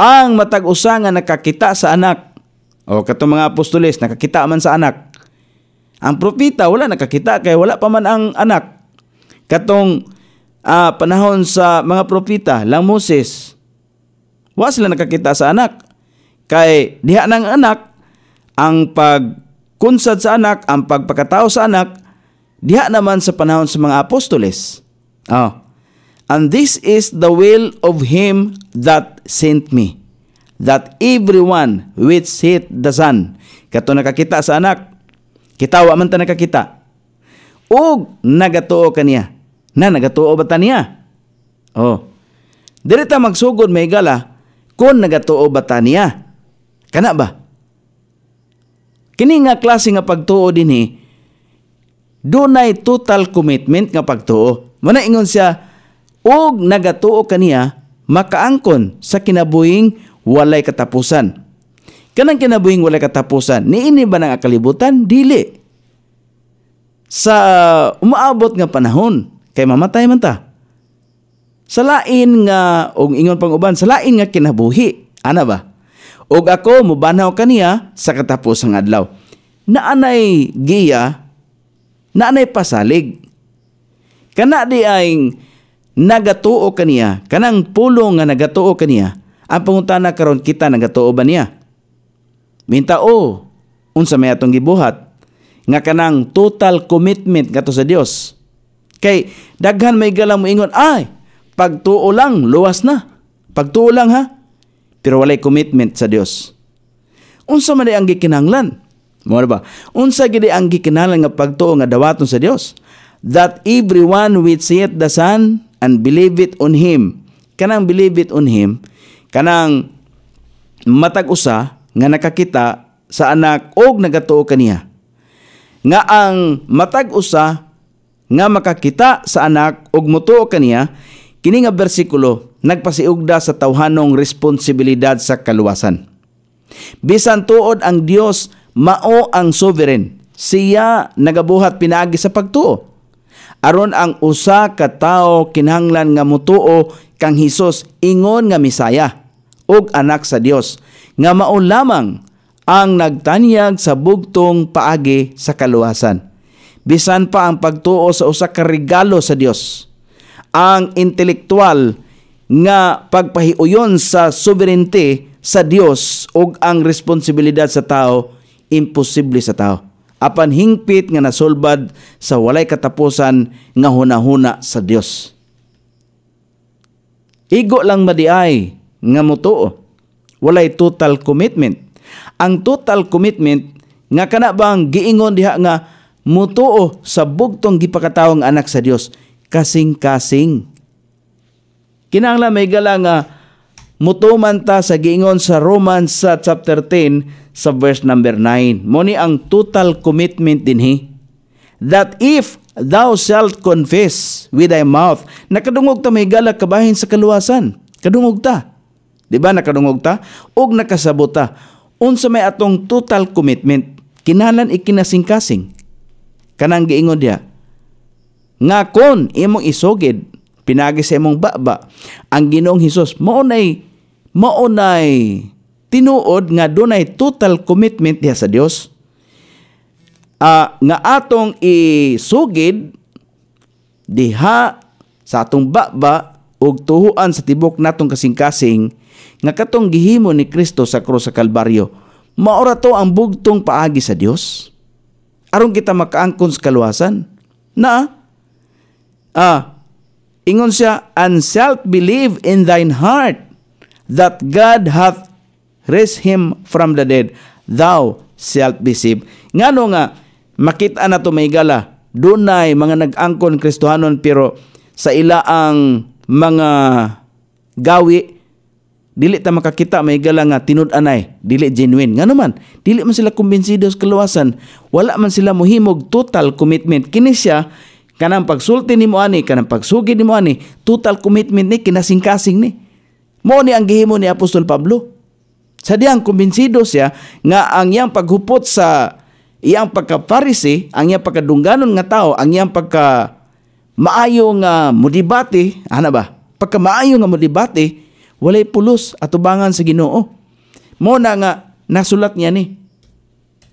ang matag usa nga nakakita sa anak. O katong mga apostoles nakakita man sa anak. Ang propita wala nakakita kay wala pa man ang anak. Katong uh, panahon sa mga propita lang Moses wa sila nakakita sa anak. Kay diha ng anak ang pagkunsad sa anak, ang pagpakatao sa anak diha naman sa panahon sa mga apostoles. Oh. And this is the will of him that sent me, that everyone which hit the Son, kato nakakita sa anak, kitawa man ta nakakita, o nagatuo kaniya, na nagatuo ba ta niya? Oh. Dili ta magsugod may gala kung nagatuo ba ta niya. Kana ba? Kini nga klase nga pagtuo dinhi, dunay total commitment nga pagtuo. ingon siya, o nagatuo kaniya makaangkon sa kinabuhing walay katapusan. Kanang kinabuhing walay katapusan, niini ba ng akalibutan? Dili. Sa uh, umaabot nga panahon, kay mamatay man ta. Sa lain nga, og ingon pang uban, sa lain nga kinabuhi, ana ba? Og ako, mubanaw kaniya sa katapusang adlaw. Naanay giya, naanay pasalig. Kana di ay nagatuo kaniya, kanang pulong nga nagatuo kaniya, ang pangutana karon kita nagatuo ba niya? Minta oh, unsa may atong gibuhat, nga kanang total commitment ngato sa Dios. Kay daghan may galang mo ingon, ay, pagtuo lang, luwas na. Pagtuo lang ha, pero walay commitment sa Dios. Unsa man ang gikinahanglan? Mo ba? Unsa gid ang gikinahanglan nga pagtuo nga dawaton sa Dios? That everyone which seeth the Son and believe it on Him. Kanang believe it on Him, kanang matag-usa nga nakakita sa anak og nagatuo kaniya. Nga ang matag-usa nga makakita sa anak og mutuo kaniya, kini nga bersikulo nagpasiugda sa tawhanong responsibilidad sa kaluwasan. Bisan tuod ang Dios mao ang sovereign, siya nagabuhat pinaagi sa pagtuo aron ang usa ka tawo kinahanglan nga mutuo kang Hesus ingon nga Misaya ug anak sa Dios nga mao lamang ang nagtanyag sa bugtong paagi sa kaluwasan. Bisan pa ang pagtuo sa usa ka regalo sa Dios. Ang intelektual nga pagpahiuyon sa soberente sa Dios ug ang responsibilidad sa tao imposible sa tao apan hingpit nga nasulbad sa walay katapusan nga hunahuna sa Dios. Igo lang madiay nga mutuo. Walay total commitment. Ang total commitment nga kana bang giingon diha nga mutuo sa bugtong gipakatawang anak sa Dios kasing-kasing. Kinahanglan may gala nga mutuman ta sa giingon sa Romans sa chapter 10 sa verse number 9. Mo ni ang total commitment he. that if thou shalt confess with thy mouth, nakadungog ta may galak kabahin sa kaluwasan. Kadungog ta. Di ba nakadungog ta? Og nakasabot ta. Unsa may atong total commitment, kinalan ikinasingkasing. Kanang giingon dia, nga kon imong isugid pinagi sa imong baba ang Ginoong Hesus mo nay maunay tinuod nga dunay total commitment diha sa Dios uh, ah, nga atong isugid diha sa atong baba ug tuhuan sa tibok natong kasing-kasing nga katong gihimo ni Kristo sa krus sa Kalbaryo maura to ang bugtong paagi sa Dios aron kita makaangkon sa kaluwasan na ah ingon siya and self believe in thine heart that God hath raised him from the dead, thou shalt be saved. Nga no nga, makita na to may gala, dunay mga nag-angkon Kristohanon pero sa ila ang mga gawi, dili ta makakita may gala nga tinud-anay dili genuine nga naman dili man sila kumbinsido sa kaluwasan wala man sila muhimog total commitment kini siya kanang pagsulti nimo ani kanang pagsugi nimo ani total commitment ni kinasingkasing ni mo ni ang gihimo ni Apostol Pablo. Sa diyang kumbinsido siya nga ang iyang paghupot sa iyang pagka-Pharisee, ang iyang pagkadungganon nga tao, ang iyang pagka maayo nga modibate, ana ba? Pagka maayo nga modibate, walay pulos atubangan sa Ginoo. Mo na nga nasulat niya ni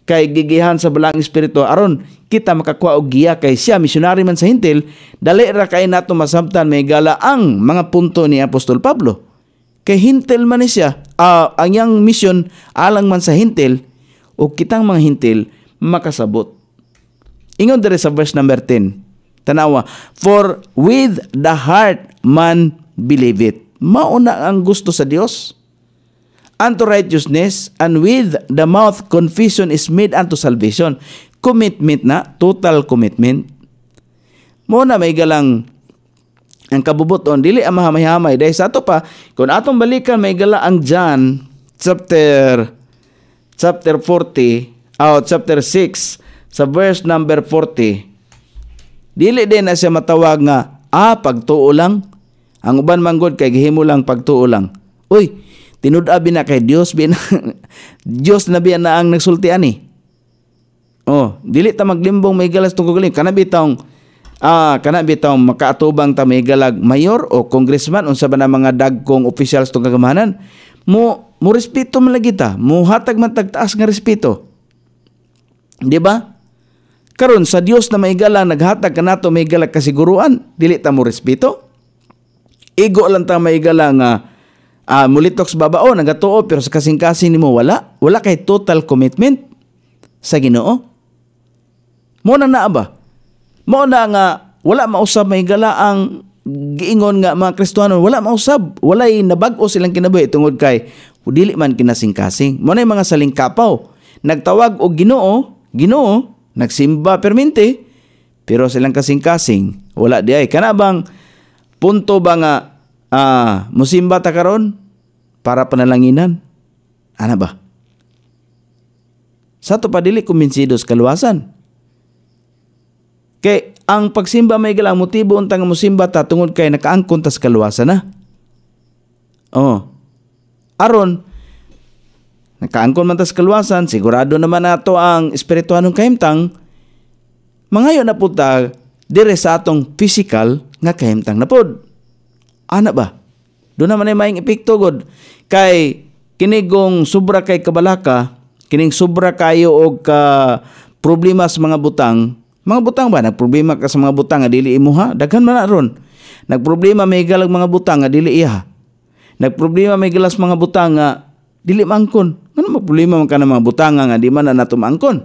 kay gigihan sa balang espiritu aron kita makakuha og giya kay siya misyonary man sa hintil dali ra kay nato masabtan may gala ang mga punto ni Apostol Pablo Kay hintil man siya, uh, ang yang mission alang man sa hintel o kitang mga hintel makasabot. Ingon dere sa verse number 10. Tanawa, For with the heart man believe it. Mauna ang gusto sa Dios. Unto righteousness, and with the mouth confession is made unto salvation. Commitment na, total commitment. mo na may galang ang kabubuton dili ang mahamay-hamay dahil sa ato pa kung atong balikan may gala ang John chapter chapter 40 out oh, chapter 6 sa verse number 40 dili din na siya matawag nga ah pagtuo lang ang uban manggod kay gihimo lang pagtuo lang uy tinud-a na kay Dios bin [laughs] Dios na biya na ang nagsulti ani oh dili ta maglimbong may galas tungkol kanabi taong Ah, kana bitaw makaatubang ta may galag mayor o congressman unsa ba na mga dagkong officials tong kagamahanan mo mo respeto man lagi ta, mo hatag man tagtaas nga respeto. Di ba? Karon sa Dios na may galag naghatag kanato may galag kasiguruan, dili ta mo respeto. Igo lang ta may galag nga uh, ah, mulitoks babao nagatuo pero sa kasing-kasing nimo wala, wala kay total commitment sa Ginoo. Mo na naa ba? Mao na nga wala mausab may gala ang giingon nga mga Kristohanon wala mausab, walay nabag-o silang kinabuhi tungod kay dili man kinasingkasing. Mao na mga salingkapaw nagtawag og Ginoo, Ginoo nagsimba perminte pero silang kasing-kasing wala diay ay kanabang punto ba nga ah, musimba ta karon para panalanginan ana ba sa to pa dili kumbinsido kaluwasan ang pagsimba may galang motibo untang musimba ta tungod kay nakaangkon tas kaluwasan na. Oh. Aron nakaangkon man tas kaluwasan, sigurado naman ato ang espirituhanong kahimtang mangayo na pud ta dire sa atong physical nga kahimtang na pud. Ana ba? Do naman ay maing epekto god kay kinigong sobra kay kabalaka, kining sobra kayo og ka problema sa mga butang mga butang ba? Nagproblema ka sa mga butang nga dili imuha? Daghan man na ron. Nagproblema may galag mga butang nga dili iha. Nagproblema may galas mga butang nga dili maangkon. Ano problema man ka ng mga butang nga di man na natumangkon?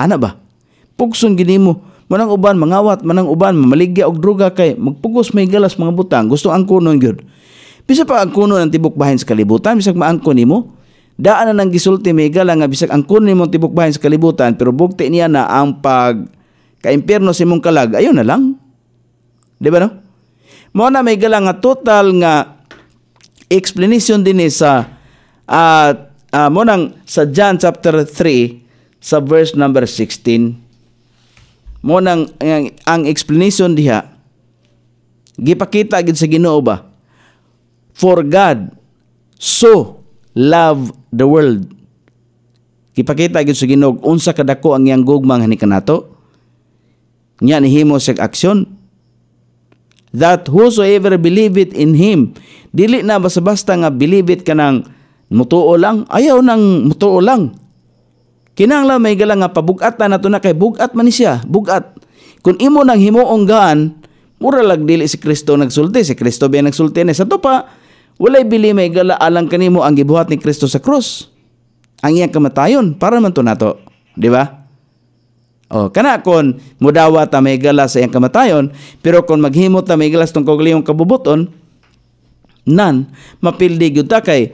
Ana ba? Pugson gini mo. Manang uban mangawat, manang uban mamaligya og droga kay magpugos may galas mga butang. Gusto ang kunon gyud. Bisa pa ang kuno ng tibok bahin sa kalibutan, bisag maangkon nimo. Daan na nang gisulti may galang nga bisag ang kuno nimo tibok bahin sa kalibutan pero bukti niya na ang pag impierno si mong kalag, ayun na lang. Di ba no? Mo na may galang nga total nga explanation din sa uh, ah, uh, ah, mo nang sa John chapter 3 sa verse number 16. Mo nang ang, ang explanation diha gipakita gid sa Ginoo ba? For God so love the world. Gipakita gid sa Ginoo unsa kadako ang iyang gugmang ni kanato Nya himo sa aksyon that whosoever believeth in him dili na basta-basta nga believeth kanang mutuo lang ayaw nang mutuo lang kinangla may gala nga pabugat na nato na kay bugat man siya bugat kun imo nang himuong gaan mura lag dili si Kristo nagsulti si Kristo ba nagsulti na sa pa walay bili may gala alang kanimo ang gibuhat ni Kristo sa krus ang iyang kamatayon para man to nato di ba o, oh, kana kon mudawa ta may gala sa iyang kamatayon, pero kon maghimot ta may galas tungkol iyong kabubuton, nan, mapildi gyud ta kay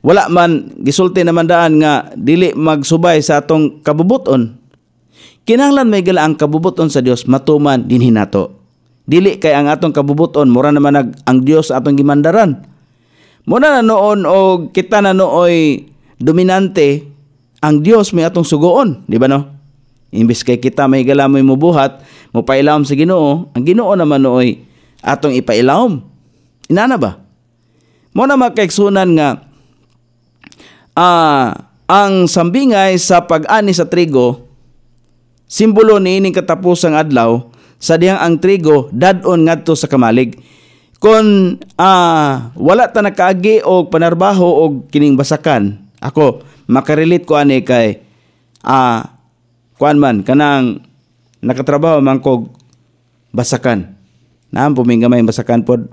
wala man gisulti naman daan nga dili magsubay sa atong kabubuton. Kinanglan may gala ang kabubuton sa Dios matuman din hinato. Dili kay ang atong kabubuton mura naman nag ang Dios atong gimandaran. Muna na noon o kita na nooy dominante ang Dios may atong sugoon, di ba no? Imbes kay kita may galamoy mo buhat, mo pailawom sa Ginoo, ang Ginoo naman nooy atong ipailawom. Inana ba? Mo na makaeksunan nga ah, ang sambingay sa pag-ani sa trigo simbolo ni ining katapusang adlaw sa dihang ang trigo dadon ngadto sa kamalig kon ah, wala ta nakaagi og panarbaho og kining basakan ako makarelate ko ani kay ah, kuan man kanang nakatrabaho man kog basakan. Naan po may gamay basakan pod.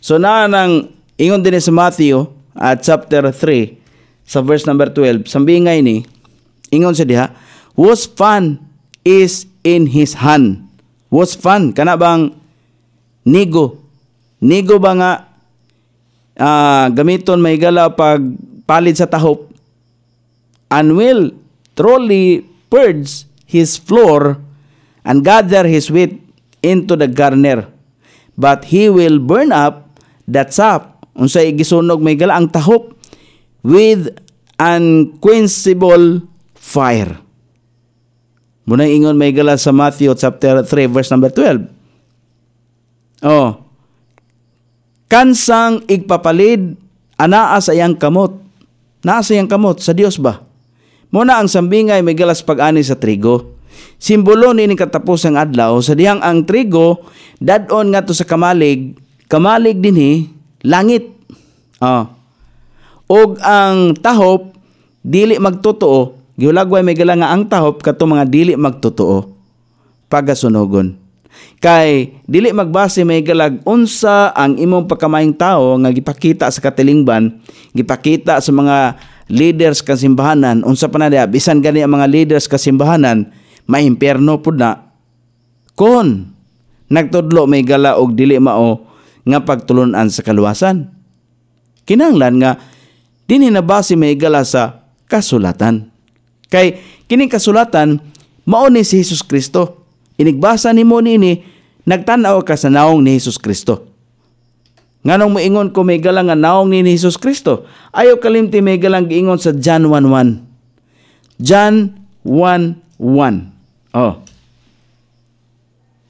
So na nang ingon din sa Matthew at chapter 3 sa verse number 12 sambi nga ini ingon sa diha whose fan is in his hand whose fan kana bang nigo nigo ba nga uh, gamiton may gala pag palid sa tahop and will truly purge his floor and gather his wheat into the garner. But he will burn up that sap. Unsay gisunog may gala ang tahop with unquenchable fire. Muna ingon may gala sa Matthew chapter 3 verse number 12. Oh. Kansang igpapalid anaa sa iyang kamot. Naa sa iyang kamot sa Dios ba? Muna ang sambingay may galas pag-ani sa trigo. Simbolo ni katapos ang adlaw sa dihang ang trigo dadon nga to sa kamalig, kamalig dinhi langit. Oh. Og ang tahop dili magtotoo, gihulagway may gala nga ang tahop kato mga dili magtotoo pagasunogon. Kay dili magbase may galag unsa ang imong pakamayng tawo nga gipakita sa katilingban, gipakita sa mga leaders kasimbahanan unsa pa na bisan gani ang mga leaders kasimbahanan maimpierno pud na kon nagtudlo may gala og dili mao nga pagtulunan sa kaluwasan kinanglan nga dinhi na base may gala sa kasulatan kay kini kasulatan mao ni si Hesus Kristo inigbasa nimo niini nagtan-aw ka sa naong ni Hesus Kristo Nganong moingon ko may galang nga naong ni Hesus Kristo. Ayaw kalimti may galang giingon sa John 1.1. John 1.1. Oh.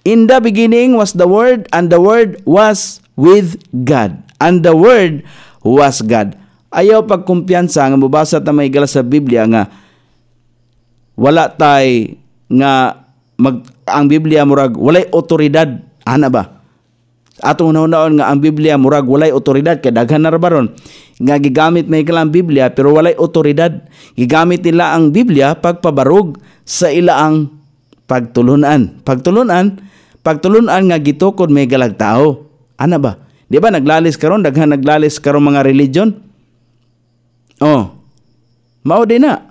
In the beginning was the Word, and the Word was with God. And the Word was God. Ayaw pagkumpiyansa nga mabasa ta may gala sa Biblia nga wala tay nga mag ang Biblia murag walay otoridad ana ba Atong unahon nga ang Biblia murag walay otoridad kay daghan na rabaron nga gigamit may kalang Biblia pero walay otoridad. Gigamit nila ang Biblia pagpabarug sa ilaang pagtulunan. Pagtulunan, pagtulunan nga gitukod may galagtao. Ana ba? Di ba naglalis karon daghan naglalis karon mga religion? Oh. Mao din na.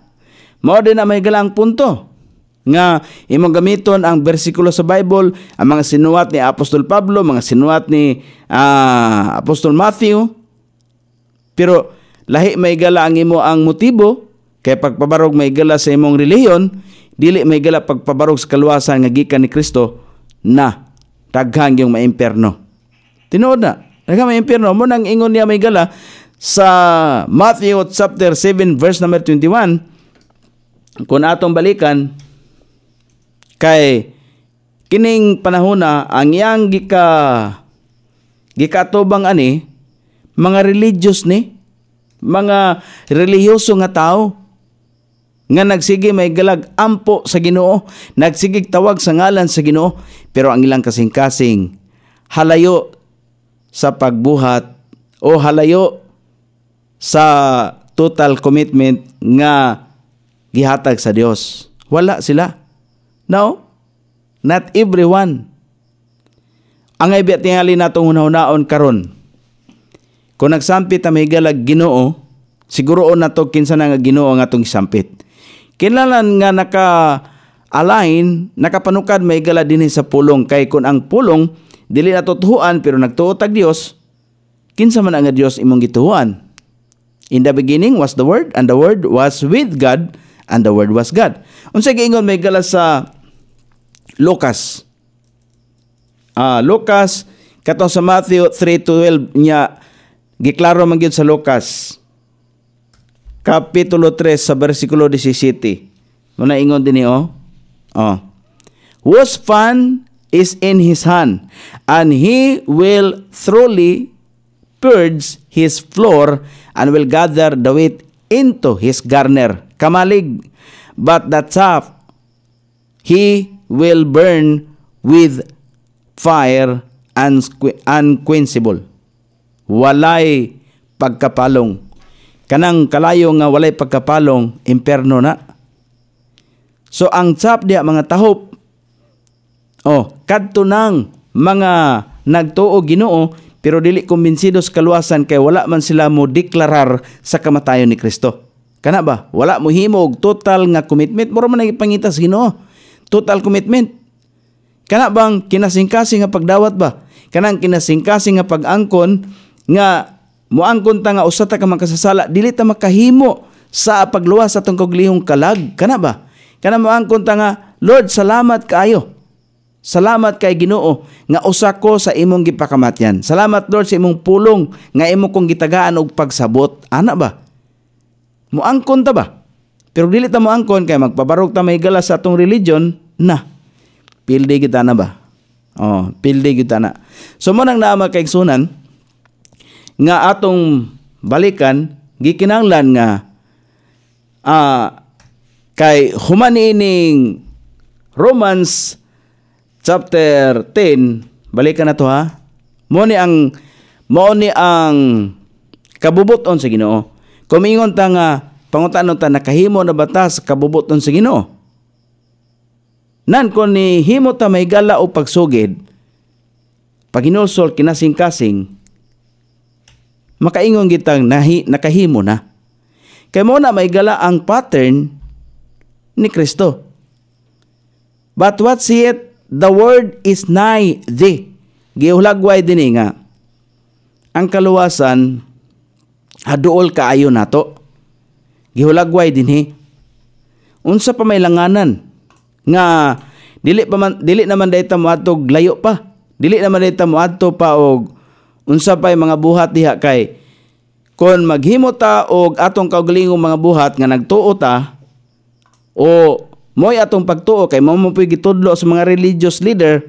Mao din na may galang punto nga imong gamiton ang bersikulo sa Bible ang mga sinuwat ni Apostol Pablo mga sinuwat ni uh, Apostol Matthew pero lahi may gala ang imo ang motibo kay pagpabarog may gala sa imong reliyon dili may gala pagpabarog sa kaluwasan nga gikan ni Kristo na daghang yung maimperno tinuod na daghang maimperno mo nang ingon niya may gala sa Matthew chapter 7 verse number 21 kung atong balikan Kay kining panahon na ang iyang gika gikatubang ani mga religious ni mga relihiyoso nga tao nga nagsige may galag ampo sa Ginoo nagsigig tawag sa ngalan sa Ginoo pero ang ilang kasing-kasing halayo sa pagbuhat o halayo sa total commitment nga gihatag sa Dios wala sila No? Not everyone. Ang ay tingali natong hunahunaon karon. Kung nagsampit ang higalag ginoo, siguro on nato kinsa na nga ginoo ang atong isampit. Kinalan nga naka align, nakapanukad may gala din sa pulong. Kay kung ang pulong, dili natutuhan pero nagtuotag Dios, kinsa man ang Dios imong gituhuan. In the beginning was the Word, and the Word was with God, and the Word was God. Unsa giingon may gala sa Lucas. Ah, Lucas katong sa Matthew 3:12 niya giklaro man gyud sa Lucas. Kapitulo 3 sa bersikulo 17. Mo ingon dinhi oh. Oh. Whose fan is in his hand, and he will thoroughly purge his floor and will gather the wheat into his garner. Kamalig. But that's up. he will burn with fire unquenchable. Walay pagkapalong. Kanang kalayo nga walay pagkapalong, imperno na. So ang tsap diya mga tahop, oh, kadto nang mga nagtuo ginoo, pero dili kumbinsido sa kaluwasan kay wala man sila mo deklarar sa kamatayon ni Kristo. Kana ba? Wala mo himog total nga commitment. Mura man nagipangita sa ginoo total commitment. Kana bang kinasingkasing nga pagdawat ba? Kanang kinasingkasing nga pag-angkon nga muangkon ta nga usa ta ka makasasala dili ta makahimo sa pagluwas sa tungkog lihong kalag kana ba? Kana muangkon ta nga Lord salamat kaayo. Salamat kay Ginoo nga usa ko sa imong gipakamatyan. Salamat Lord sa imong pulong nga imo kong gitagaan og pagsabot. Ana ba? Muangkon ta ba? Pero dili ta mo angkon kay magpabarok ta may galas sa atong religion na Pilde kita na ba? Oh, pilde kita na. So mo nang naa makaigsunan nga atong balikan gikinanglan nga ah uh, kay human ining Romans chapter 10 balikan na to ha. Mo ni ang mo ni ang kabubuton sa Ginoo. Kumingon ta nga Pangutan ta nakahimo na bata sa kabubuton sa Ginoo. Nan kon ni himo ta may gala o pagsugid, pag inulsol kinasing-kasing, makaingon gitang nahi, nakahimo na. Kay mo na gala ang pattern ni Kristo. But what it? The word is nigh thee. Giulagway din nga. Ang kaluwasan, haduol kaayo nato gihulagway dinhi unsa pa may langanan nga dili pa man dili naman dayta moadtog layo pa dili naman dayta moadto pa og unsa pay mga buhat diha kay kon maghimo ta og atong kaugalingong mga buhat nga nagtuo ta o moy atong pagtuo kay mao mo gitudlo sa mga religious leader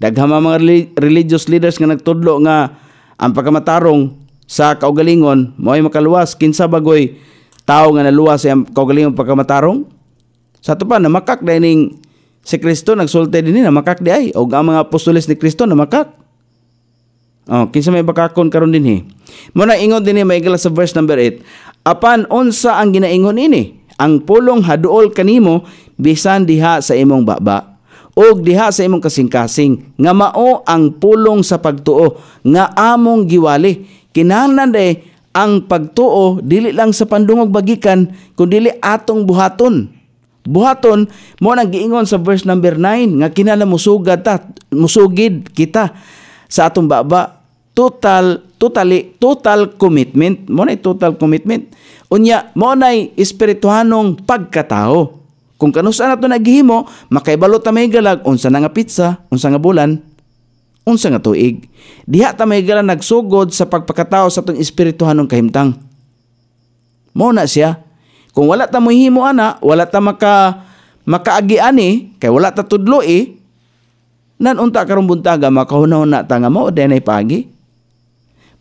daghang mga religious leaders nga nagtudlo nga ang pagkamatarong sa kaugalingon mo'y makaluwas kinsa bagoy tao nga naluwa sa kaugalingong pagkamatarong. Sa ito pa, namakak dahil ning si Kristo nagsulti din na makak di ay. O ang mga apostoles ni Kristo namakak. makak. Oh, kinsa may bakakon karon din he. Muna ingon din may maigala sa verse number 8. Apan unsa ang ginaingon ini? Ang pulong haduol kanimo bisan diha sa imong baba o diha sa imong kasing-kasing nga mao ang pulong sa pagtuo nga among giwali. Kinahanglan day ang pagtuo dili lang sa pandungog bagikan kundi atong buhaton. Buhaton mo nang giingon sa verse number 9 nga kinala musugat ta musugid kita sa atong baba total totally total commitment mo na total commitment unya mo nay espirituhanong pagkatao kung kanus-a nato naghimo makaibalo ta may galag unsa na nga pizza unsa nga bulan unsa nga tuig diha ta may gala nagsugod sa pagpakatao sa tong espirituhan ng kahimtang mao na siya kung wala ta mohimo ana wala ta maka makaagi ani kay wala ta tudlo eh, nan unta karong buntaga makahunahuna ta nga mao dinay pagi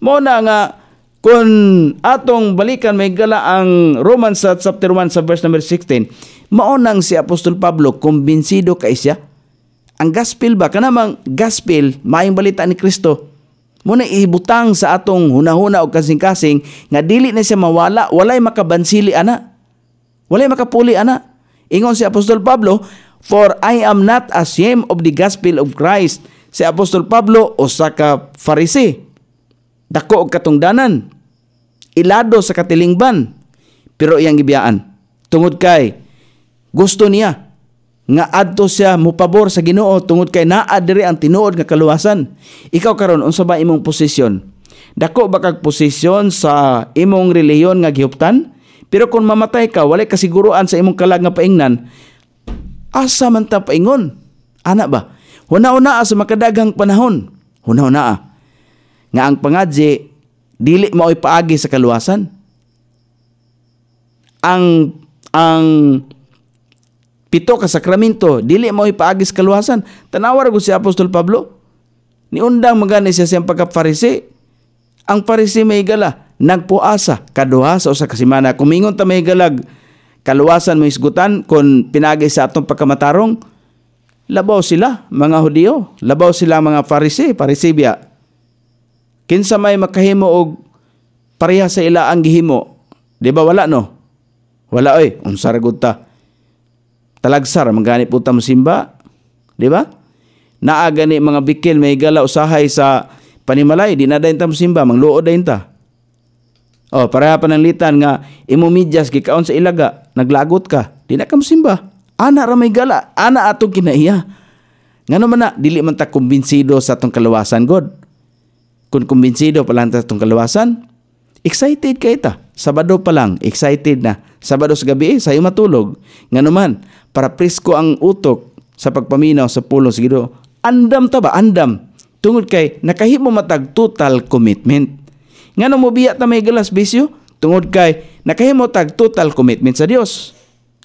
mao na nga kung atong balikan may gala ang Romans chapter 1 sa verse number 16, maunang si Apostol Pablo, kumbinsido kay siya ang gospel ba? Kanamang gospel, maayong balita ni Kristo. Muna ibutang sa atong hunahuna o kasing-kasing nga dili na siya mawala, walay makabansili ana. Walay makapuli ana. Ingon si Apostol Pablo, For I am not ashamed of the gospel of Christ. Si Apostol Pablo, usa ka Pharisee. Dako og katungdanan. Ilado sa katilingban. Pero iyang gibiyaan. Tungod kay, gusto niya nga adto siya mupabor sa Ginoo tungod kay naa diri ang tinuod nga kaluwasan. Ikaw karon unsa ba imong posisyon? Dako ba kag posisyon sa imong reliyon nga gihuptan? Pero kung mamatay ka, walay kasiguruan sa imong kalag nga paingnan, asa man ta paingon? Ana ba? Huna-una sa makadaghang panahon. Huna-una nga ang pangadji dili mao'y paagi sa kaluwasan. Ang ang pito ka sakramento dili mao ipaagis kaluhasan tanawar ko si apostol Pablo niundang magani siya siyang pagka-Pharisee ang Pharisee may gala nagpuasa kaduha sa usa ka semana kumingon ta may galag kaluwasan may isgutan kon pinagay sa atong pagkamatarong labaw sila mga Hudiyo labaw sila mga Pharisee Parisibya kinsa may makahimo og pareha sa ila ang gihimo di ba wala no wala oy unsa gud ta talagsar magani utam simba di ba naa mga bikil may gala usahay sa panimalay di na dayon tam simba mangluo dayon ta oh para pa litan nga imo midyas gikaon sa ilaga naglagot ka di na kam simba ana ra may gala ana atong kinaiya ngano man na dili man ta kumbinsido sa atong kalawasan god kun kumbinsido pa lang ta atong kalawasan excited kay ta sabado pa lang excited na Sabado sa gabi, eh, sayo matulog. Nga naman, para presko ang utok sa pagpaminaw sa pulong sa Ginoo. Andam ta ba? Andam. Tungod kay nakahimo matag total commitment. Nga mo biya ta may galas bisyo? Tungod kay nakahimo tag total commitment sa Dios.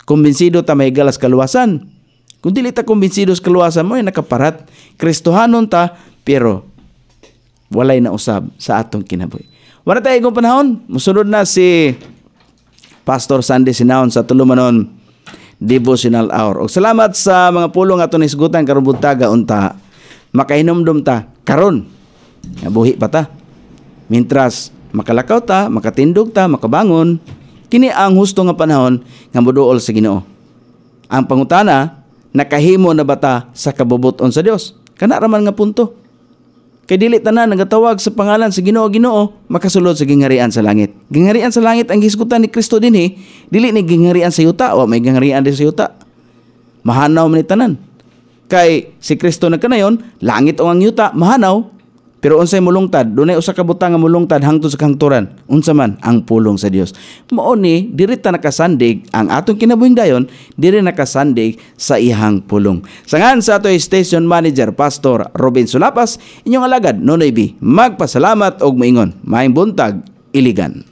Kumbinsido ta may galas kaluwasan. Kung dili ta kumbinsido sa kaluwasan mo, ay eh, nakaparat. Kristohanon ta, pero walay na usab sa atong kinabuhi. Wala tayo panahon. Musunod na si Pastor Sandy Sinaon sa Tulumanon Devotional Hour. Og salamat sa mga pulong aton isgutan karon buntaga unta. Makahinomdom ta karon. Nabuhi pa ta. Mintras makalakaw ta, makatindog ta, makabangon, kini ang husto nga panahon nga moduol sa Ginoo. Ang pangutana, nakahimo na bata sa kabubuton sa Dios? Kana raman nga punto. Kay dili tanan nagatawag sa pangalan sa Ginoo Ginoo makasulod sa gingharian sa langit. Gingharian sa langit ang gisgutan ni Kristo dinhi, dili ni gingharian sa yuta wa may gingharian din sa yuta. Mahanaw man ni tanan. Kay si Kristo na kanayon, langit o ang yuta mahanaw pero unsay mulungtad, dunay usa ka butang nga mulungtad hangtod sa kahangturan, unsa man ang pulong sa Dios. Mao ni diri ta nakasandig ang atong kinabuhing dayon, diri nakasandig sa ihang pulong. Sangan sa ato station manager Pastor Robin Sulapas, inyong alagad Nonoy B. Magpasalamat og moingon. Maayong buntag, iligan.